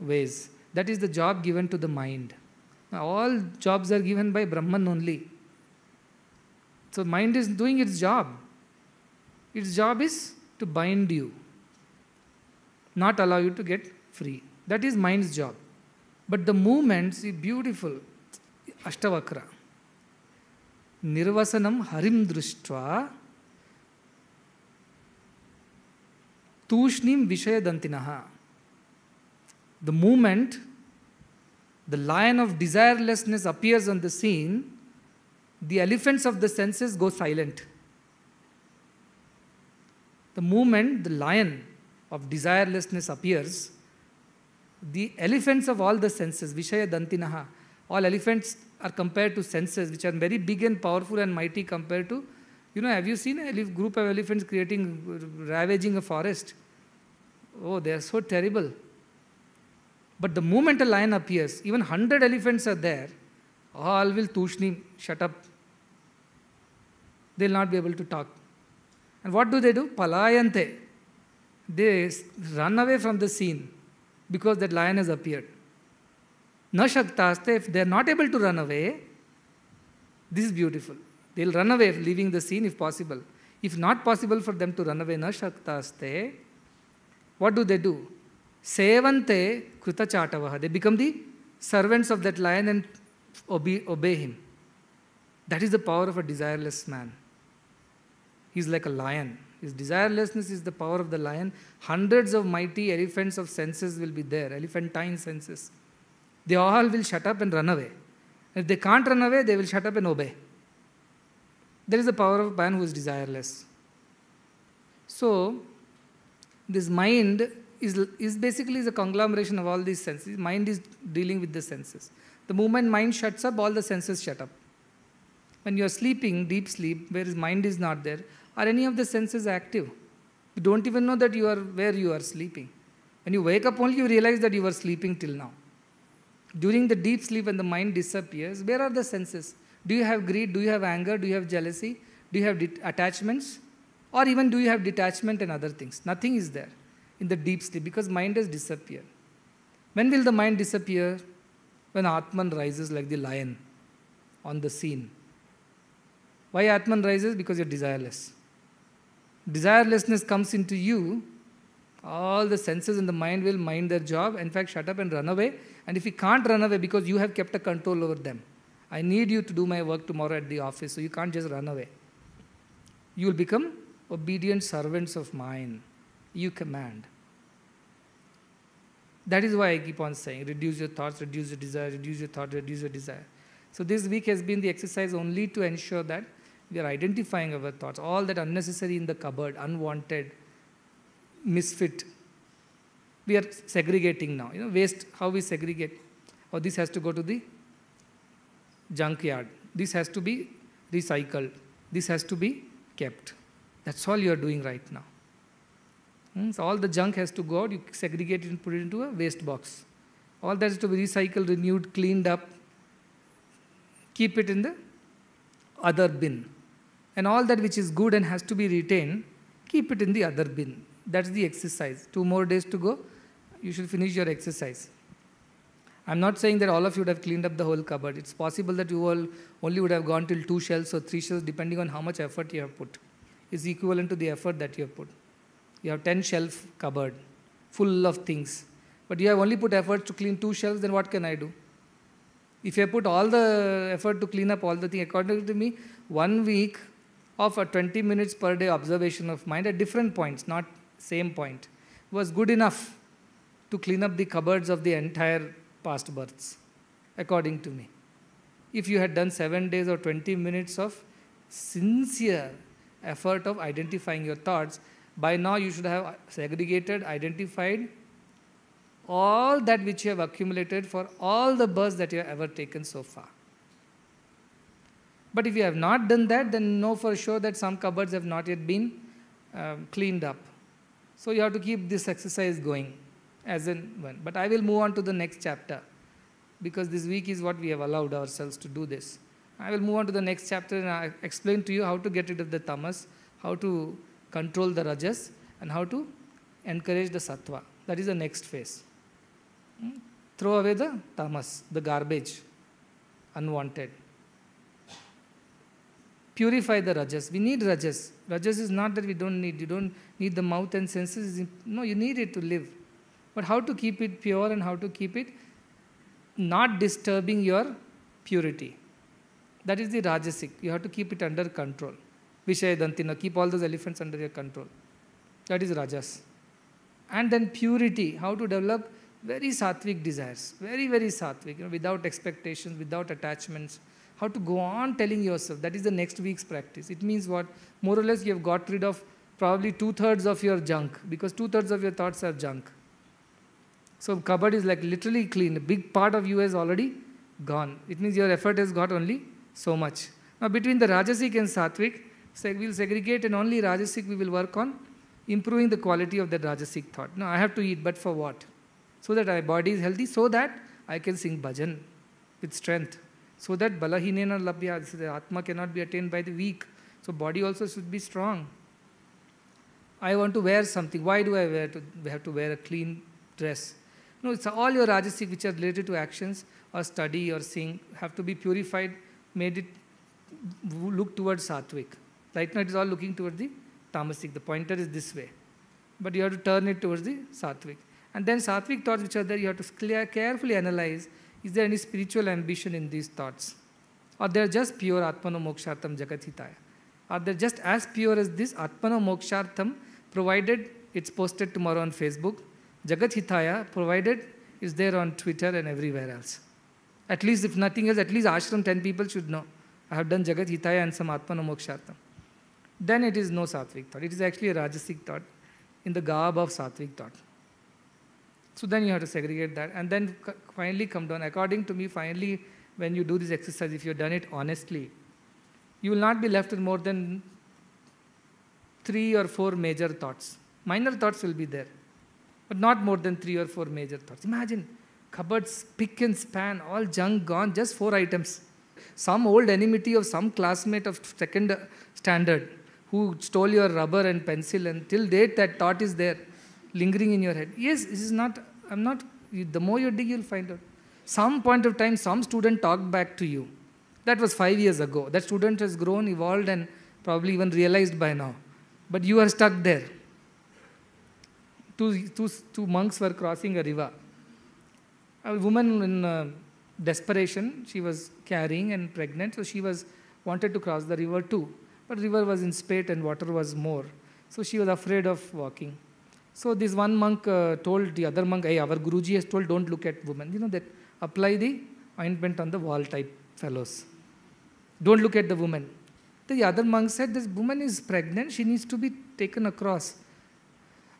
ways. That is the job given to the mind. Now, all jobs are given by Brahman only. So mind is doing its job. Its job is to bind you, not allow you to get free. That is mind's job. But the movements is beautiful. Ashtavakra. Nirvasanam harim drishtva Tushnim Vishayadantinaha. The moment the lion of desirelessness appears on the scene, the elephants of the senses go silent. The moment the lion of desirelessness appears, the elephants of all the senses, Vishaya Dantinaha, all elephants are compared to senses, which are very big and powerful and mighty compared to, you know, have you seen a group of elephants creating, ravaging a forest? Oh, they are so terrible. But the moment a lion appears, even 100 elephants are there, all will tushni, shut up. They'll not be able to talk. And what do they do? Palayante. They run away from the scene because that lion has appeared. Nashaktaste, if they're not able to run away, this is beautiful. They'll run away, leaving the scene if possible. If not possible for them to run away, nashaktaste, what do they do? Sevante Krutachatavaha. They become the servants of that lion and obey, obey him. That is the power of a desireless man. He's like a lion. His desirelessness is the power of the lion. Hundreds of mighty elephants of senses will be there, elephantine senses. They all will shut up and run away. If they can't run away, they will shut up and obey. There is the power of a man who is desireless. So, this mind is, is basically is a conglomeration of all these senses. Mind is dealing with the senses. The moment mind shuts up, all the senses shut up. When you're sleeping, deep sleep, where mind is not there, are any of the senses active? You don't even know that you are where you are sleeping. When you wake up only, you realize that you were sleeping till now. During the deep sleep, when the mind disappears, where are the senses? Do you have greed? Do you have anger? Do you have jealousy? Do you have attachments? Or even do you have detachment and other things? Nothing is there in the deep sleep because mind has disappeared. When will the mind disappear? When Atman rises like the lion on the scene. Why Atman rises? Because you're desireless. Desirelessness comes into you, all the senses in the mind will mind their job, in fact, shut up and run away. And if you can't run away because you have kept a control over them, I need you to do my work tomorrow at the office, so you can't just run away. You will become obedient servants of mine, you command. That is why I keep on saying, reduce your thoughts, reduce your desire, reduce your thought, reduce your desire. So this week has been the exercise only to ensure that we are identifying our thoughts, all that unnecessary in the cupboard, unwanted, misfit. We are segregating now. You know, waste, how we segregate. Or oh, this has to go to the junkyard. This has to be recycled. This has to be kept. That's all you are doing right now. Hmm? So all the junk has to go out, you segregate it and put it into a waste box. All that is to be recycled, renewed, cleaned up. Keep it in the other bin. And all that which is good and has to be retained, keep it in the other bin. That's the exercise. Two more days to go, you should finish your exercise. I'm not saying that all of you would have cleaned up the whole cupboard. It's possible that you all only would have gone till two shelves or three shelves, depending on how much effort you have put is equivalent to the effort that you have put. You have 10 shelf cupboard full of things, but you have only put effort to clean two shelves, then what can I do? If I put all the effort to clean up all the things, according to me, one week of a 20 minutes per day observation of mind at different points, not same point, was good enough to clean up the cupboards of the entire past births, according to me. If you had done seven days or 20 minutes of sincere effort of identifying your thoughts. By now, you should have segregated, identified all that which you have accumulated for all the births that you have ever taken so far. But if you have not done that, then know for sure that some cupboards have not yet been um, cleaned up. So you have to keep this exercise going as in one. But I will move on to the next chapter because this week is what we have allowed ourselves to do this. I will move on to the next chapter and I explain to you how to get rid of the tamas, how to control the rajas, and how to encourage the sattva. That is the next phase. Hmm? Throw away the tamas, the garbage, unwanted. Purify the rajas. We need rajas. Rajas is not that we don't need. You don't need the mouth and senses. No, you need it to live. But how to keep it pure and how to keep it not disturbing your purity. That is the Rajasic. You have to keep it under control. Vishaya Dantina, keep all those elephants under your control. That is Rajas. And then purity, how to develop very sattvic desires, very, very sattvic, you know, without expectations, without attachments. How to go on telling yourself. That is the next week's practice. It means what? More or less, you have got rid of probably two thirds of your junk because two thirds of your thoughts are junk. So, cupboard is like literally clean. A big part of you is already gone. It means your effort has got only so much. Now between the Rajasic and Sattvic, so we will segregate and only Rajasic we will work on improving the quality of that Rajasic thought. Now I have to eat, but for what? So that my body is healthy, so that I can sing bhajan with strength. So that balahinena labhya, the Atma cannot be attained by the weak. So body also should be strong. I want to wear something. Why do I wear to, have to wear a clean dress? No, it's all your rajasic which are related to actions or study or sing have to be purified made it look towards sattvic. Right now it is all looking towards the tamasic. The pointer is this way. But you have to turn it towards the sattvic. And then sattvic thoughts which are there, you have to clear, carefully analyze, is there any spiritual ambition in these thoughts? Or they're just pure Atmano Mokshartam Jagathitaya? Are they just as pure as this Atmano Mokshartam, provided it's posted tomorrow on Facebook? Jagathitaya, provided is there on Twitter and everywhere else. At least, if nothing else, at least ashram 10 people should know. I have done Jagat Hitaya and some Atmano Then it is no sattvic thought. It is actually a rajasic thought in the garb of sattvic thought. So then you have to segregate that and then finally come down. According to me, finally, when you do this exercise, if you've done it honestly, you will not be left with more than three or four major thoughts. Minor thoughts will be there, but not more than three or four major thoughts. Imagine cupboards, pick and span, all junk gone, just four items. Some old enmity of some classmate of second standard who stole your rubber and pencil and till date that thought is there, lingering in your head. Yes, this is not, I'm not, the more you dig, you'll find out. Some point of time, some student talked back to you. That was five years ago. That student has grown, evolved and probably even realized by now. But you are stuck there. Two, two, two monks were crossing a river a woman in uh, desperation, she was carrying and pregnant, so she was wanted to cross the river too. But river was in spate and water was more. So she was afraid of walking. So this one monk uh, told the other monk, hey, our Guruji has told don't look at women. You know that apply the ointment on the wall type fellows. Don't look at the woman. The other monk said, this woman is pregnant, she needs to be taken across.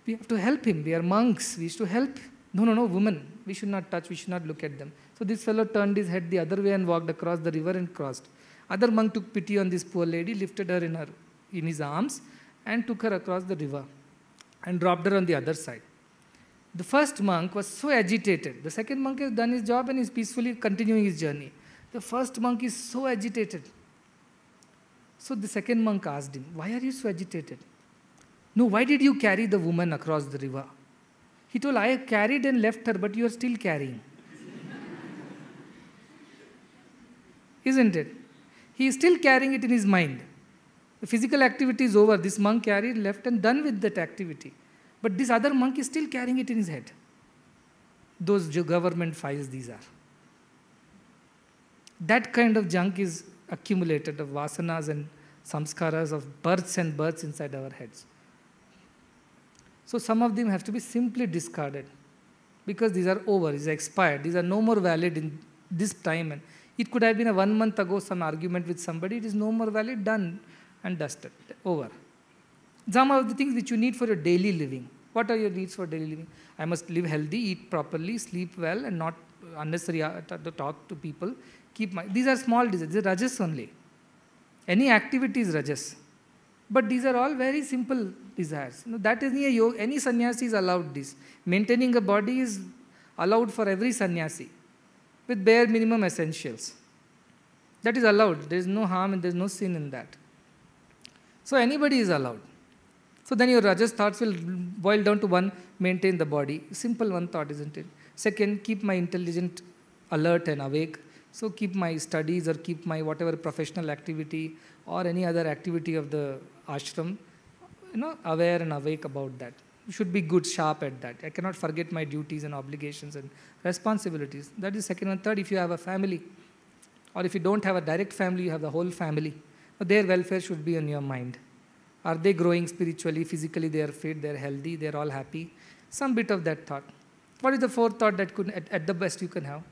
We have to help him. We are monks. We used to help. No, no, no, woman we should not touch, we should not look at them. So this fellow turned his head the other way and walked across the river and crossed. Other monk took pity on this poor lady, lifted her in, her in his arms and took her across the river and dropped her on the other side. The first monk was so agitated. The second monk has done his job and is peacefully continuing his journey. The first monk is so agitated. So the second monk asked him, Why are you so agitated? No, why did you carry the woman across the river? He told, I carried and left her, but you are still carrying. Isn't it? He is still carrying it in his mind. The physical activity is over. This monk carried, left, and done with that activity. But this other monk is still carrying it in his head. Those government files, these are. That kind of junk is accumulated of vasanas and samskaras of births and births inside our heads. So some of them have to be simply discarded because these are over, these are expired, these are no more valid in this time. And it could have been a one month ago some argument with somebody, it is no more valid, done and dusted, over. Some of the things which you need for your daily living. What are your needs for daily living? I must live healthy, eat properly, sleep well, and not unnecessary uh, talk to people. Keep my these are small desires. rajas only. Any activity is rajas. But these are all very simple desires. You know, that is near yoga. Any sannyasi is allowed this. Maintaining a body is allowed for every sannyasi with bare minimum essentials. That is allowed. There is no harm and there is no sin in that. So anybody is allowed. So then your rajas thoughts will boil down to one, maintain the body. Simple one thought, isn't it? Second, keep my intelligent alert and awake. So keep my studies or keep my whatever professional activity or any other activity of the ashram, you know, aware and awake about that. You should be good, sharp at that. I cannot forget my duties and obligations and responsibilities. That is second and third. If you have a family, or if you don't have a direct family, you have the whole family. But their welfare should be on your mind. Are they growing spiritually, physically? They are fit, they are healthy, they are all happy. Some bit of that thought. What is the fourth thought that could, at, at the best, you can have?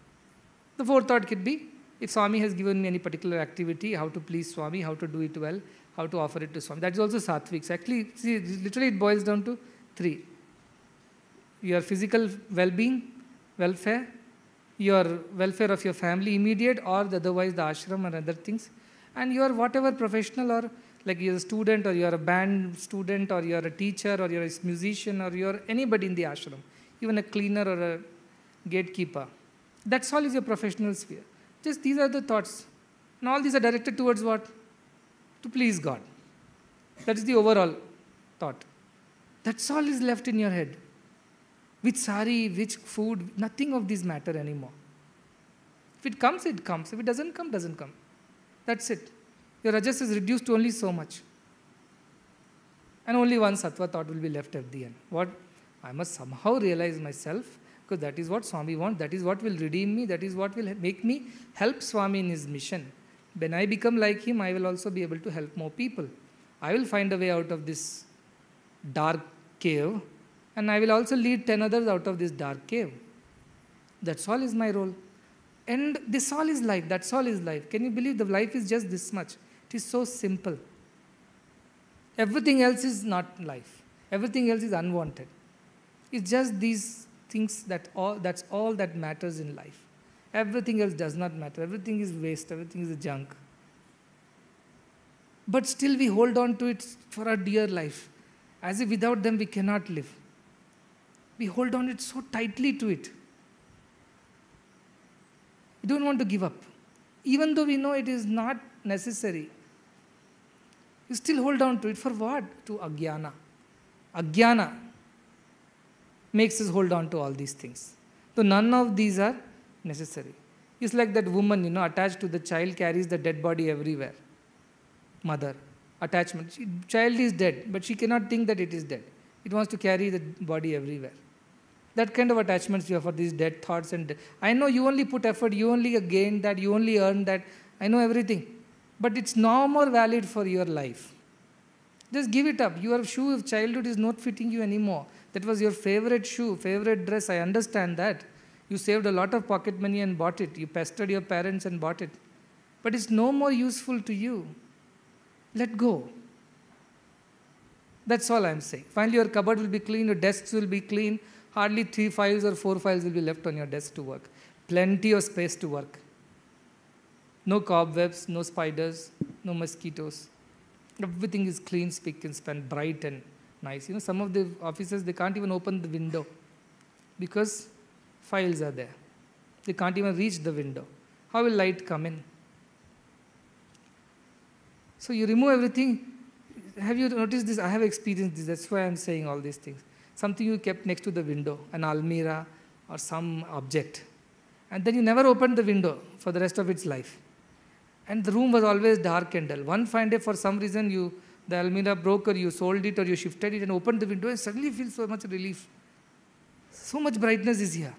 The fourth thought could be if Swami has given me any particular activity, how to please Swami, how to do it well, how to offer it to Swami. That is also sattvic. So actually, see, literally it boils down to three. Your physical well-being, welfare, your welfare of your family, immediate or the, otherwise the ashram and other things, and you are whatever professional or like you're a student or you're a band student or you're a teacher or you're a musician or you're anybody in the ashram, even a cleaner or a gatekeeper. That's all is your professional sphere. Just these are the thoughts. And all these are directed towards what? To please God. That is the overall thought. That's all is left in your head. Which sari, which food, nothing of these matter anymore. If it comes, it comes. If it doesn't come, doesn't come. That's it. Your rajas is reduced to only so much. And only one sattva thought will be left at the end. What? I must somehow realize myself because that is what Swami wants, that is what will redeem me, that is what will make me help Swami in his mission. When I become like him, I will also be able to help more people. I will find a way out of this dark cave, and I will also lead 10 others out of this dark cave. That's all is my role. And this all is life, that's all is life. Can you believe the life is just this much? It is so simple. Everything else is not life, everything else is unwanted. It's just these thinks that all, that's all that matters in life. Everything else does not matter. Everything is waste, everything is junk. But still, we hold on to it for our dear life, as if without them we cannot live. We hold on it so tightly to it. We don't want to give up. Even though we know it is not necessary, We still hold on to it for what? To agyana. Agyana, makes us hold on to all these things. So none of these are necessary. It's like that woman, you know, attached to the child carries the dead body everywhere. Mother, attachment. She, child is dead, but she cannot think that it is dead. It wants to carry the body everywhere. That kind of attachments you have for these dead thoughts and I know you only put effort, you only gain that, you only earn that. I know everything. But it's no more valid for your life. Just give it up. Your shoe of childhood is not fitting you anymore. That was your favorite shoe, favorite dress. I understand that. You saved a lot of pocket money and bought it. You pestered your parents and bought it. But it's no more useful to you. Let go. That's all I'm saying. Finally, your cupboard will be clean, your desks will be clean. Hardly three files or four files will be left on your desk to work. Plenty of space to work. No cobwebs, no spiders, no mosquitoes. Everything is clean, spick and span, bright and nice. You know, some of the offices, they can't even open the window because files are there. They can't even reach the window. How will light come in? So you remove everything. Have you noticed this? I have experienced this. That's why I'm saying all these things. Something you kept next to the window, an almirah or some object. And then you never opened the window for the rest of its life. And the room was always dark and dull. One fine day, for some reason, you the almirah broker, you sold it or you shifted it and opened the window and suddenly feel so much relief. So much brightness is here.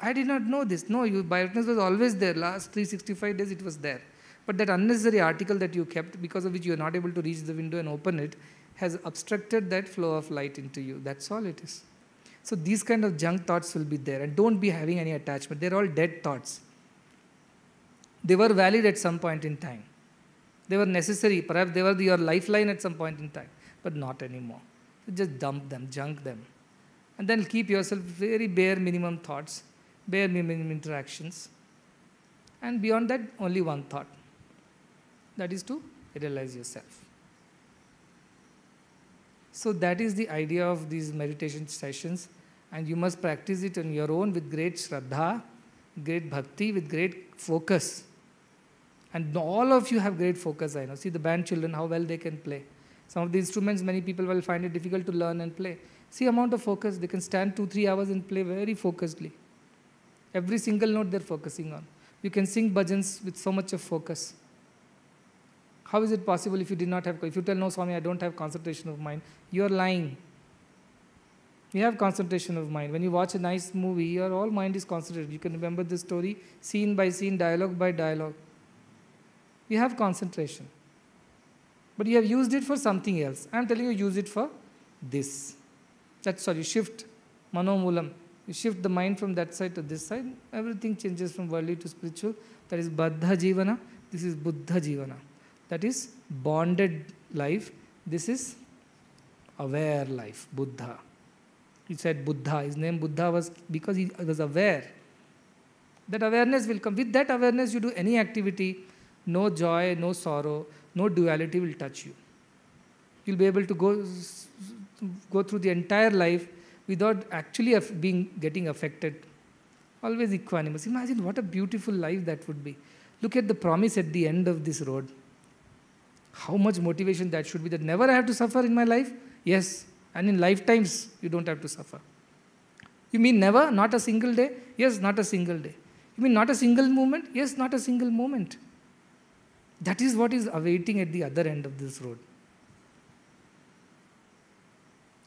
I did not know this. No, your brightness was always there. Last 365 days it was there. But that unnecessary article that you kept, because of which you are not able to reach the window and open it, has obstructed that flow of light into you. That's all it is. So these kind of junk thoughts will be there. And don't be having any attachment. They're all dead thoughts. They were valid at some point in time. They were necessary. Perhaps they were your lifeline at some point in time, but not anymore. So just dump them, junk them. And then keep yourself very bare minimum thoughts, bare minimum interactions. And beyond that, only one thought. That is to realize yourself. So that is the idea of these meditation sessions. And you must practice it on your own with great Shraddha, great Bhakti, with great focus. And all of you have great focus, I know. See the band children, how well they can play. Some of the instruments, many people will find it difficult to learn and play. See amount of focus. They can stand two, three hours and play very focusedly. Every single note they're focusing on. You can sing bhajans with so much of focus. How is it possible if you did not have, if you tell, no, Swami, I don't have concentration of mind, you are lying. You have concentration of mind. When you watch a nice movie, your all mind is concentrated. You can remember the story scene by scene, dialogue by dialogue you have concentration. But you have used it for something else. I am telling you, use it for this. That's sorry, shift manomulam. You shift the mind from that side to this side, everything changes from worldly to spiritual. That is Baddha Jivana, this is Buddha Jivana. That is bonded life, this is aware life, Buddha. He said Buddha, his name Buddha was because he was aware. That awareness will come. With that awareness, you do any activity no joy, no sorrow, no duality will touch you. You'll be able to go, go through the entire life without actually being, getting affected. Always equanimous. Imagine what a beautiful life that would be. Look at the promise at the end of this road. How much motivation that should be that never I have to suffer in my life? Yes. And in lifetimes, you don't have to suffer. You mean never? Not a single day? Yes, not a single day. You mean not a single moment? Yes, not a single moment. That is what is awaiting at the other end of this road.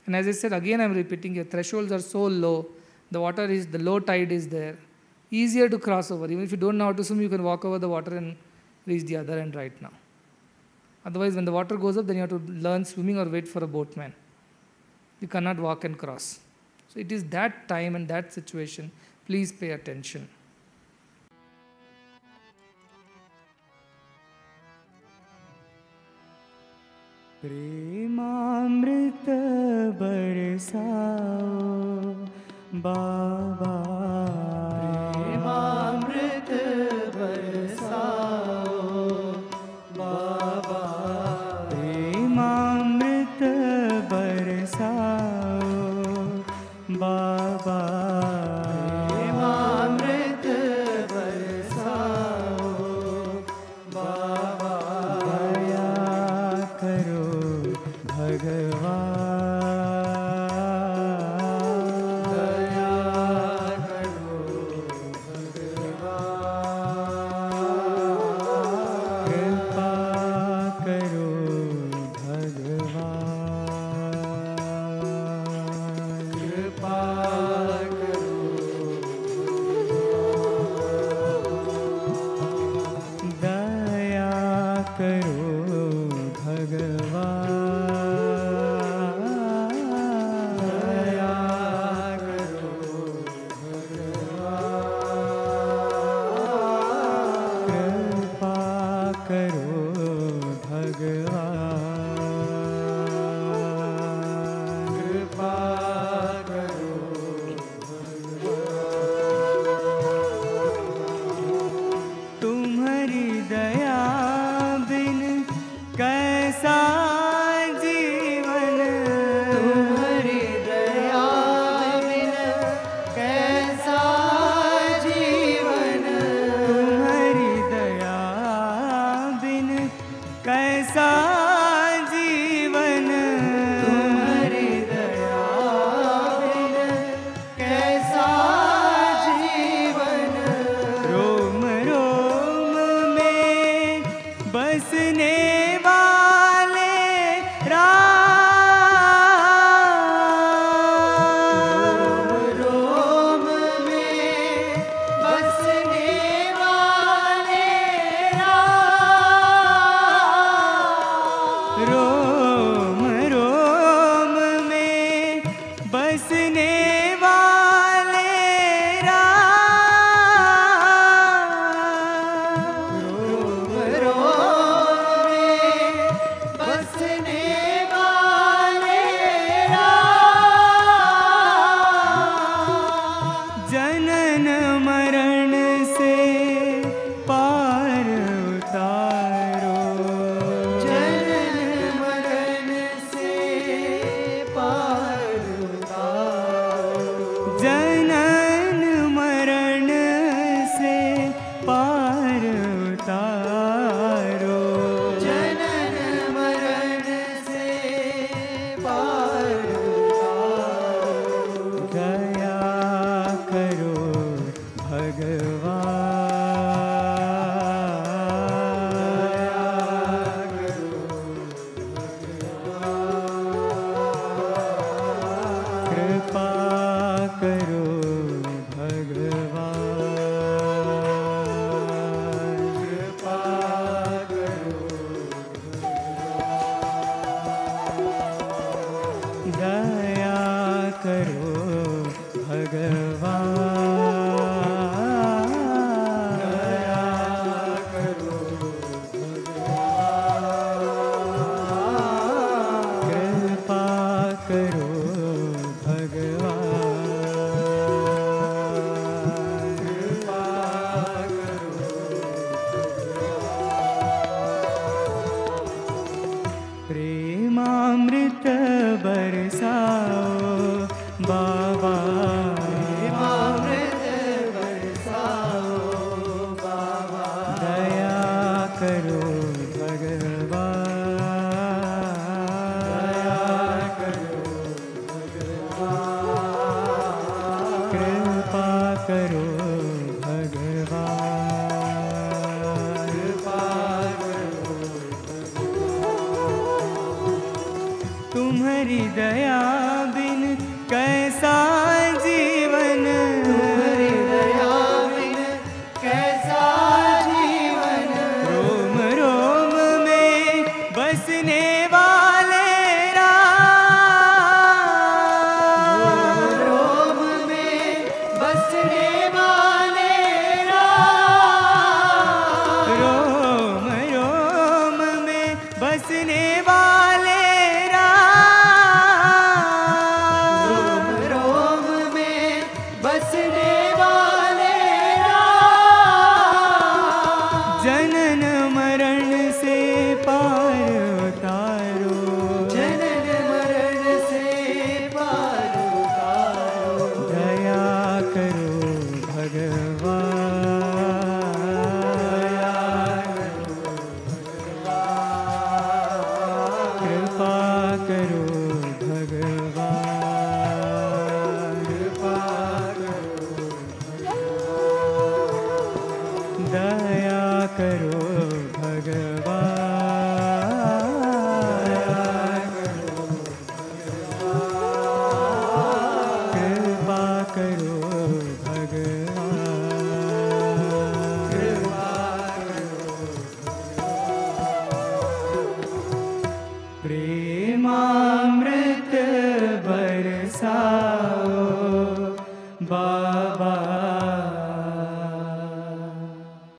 And as I said, again I'm repeating your thresholds are so low, the water is, the low tide is there. Easier to cross over. Even if you don't know how to swim, you can walk over the water and reach the other end right now. Otherwise, when the water goes up, then you have to learn swimming or wait for a boatman. You cannot walk and cross. So it is that time and that situation. Please pay attention. Prima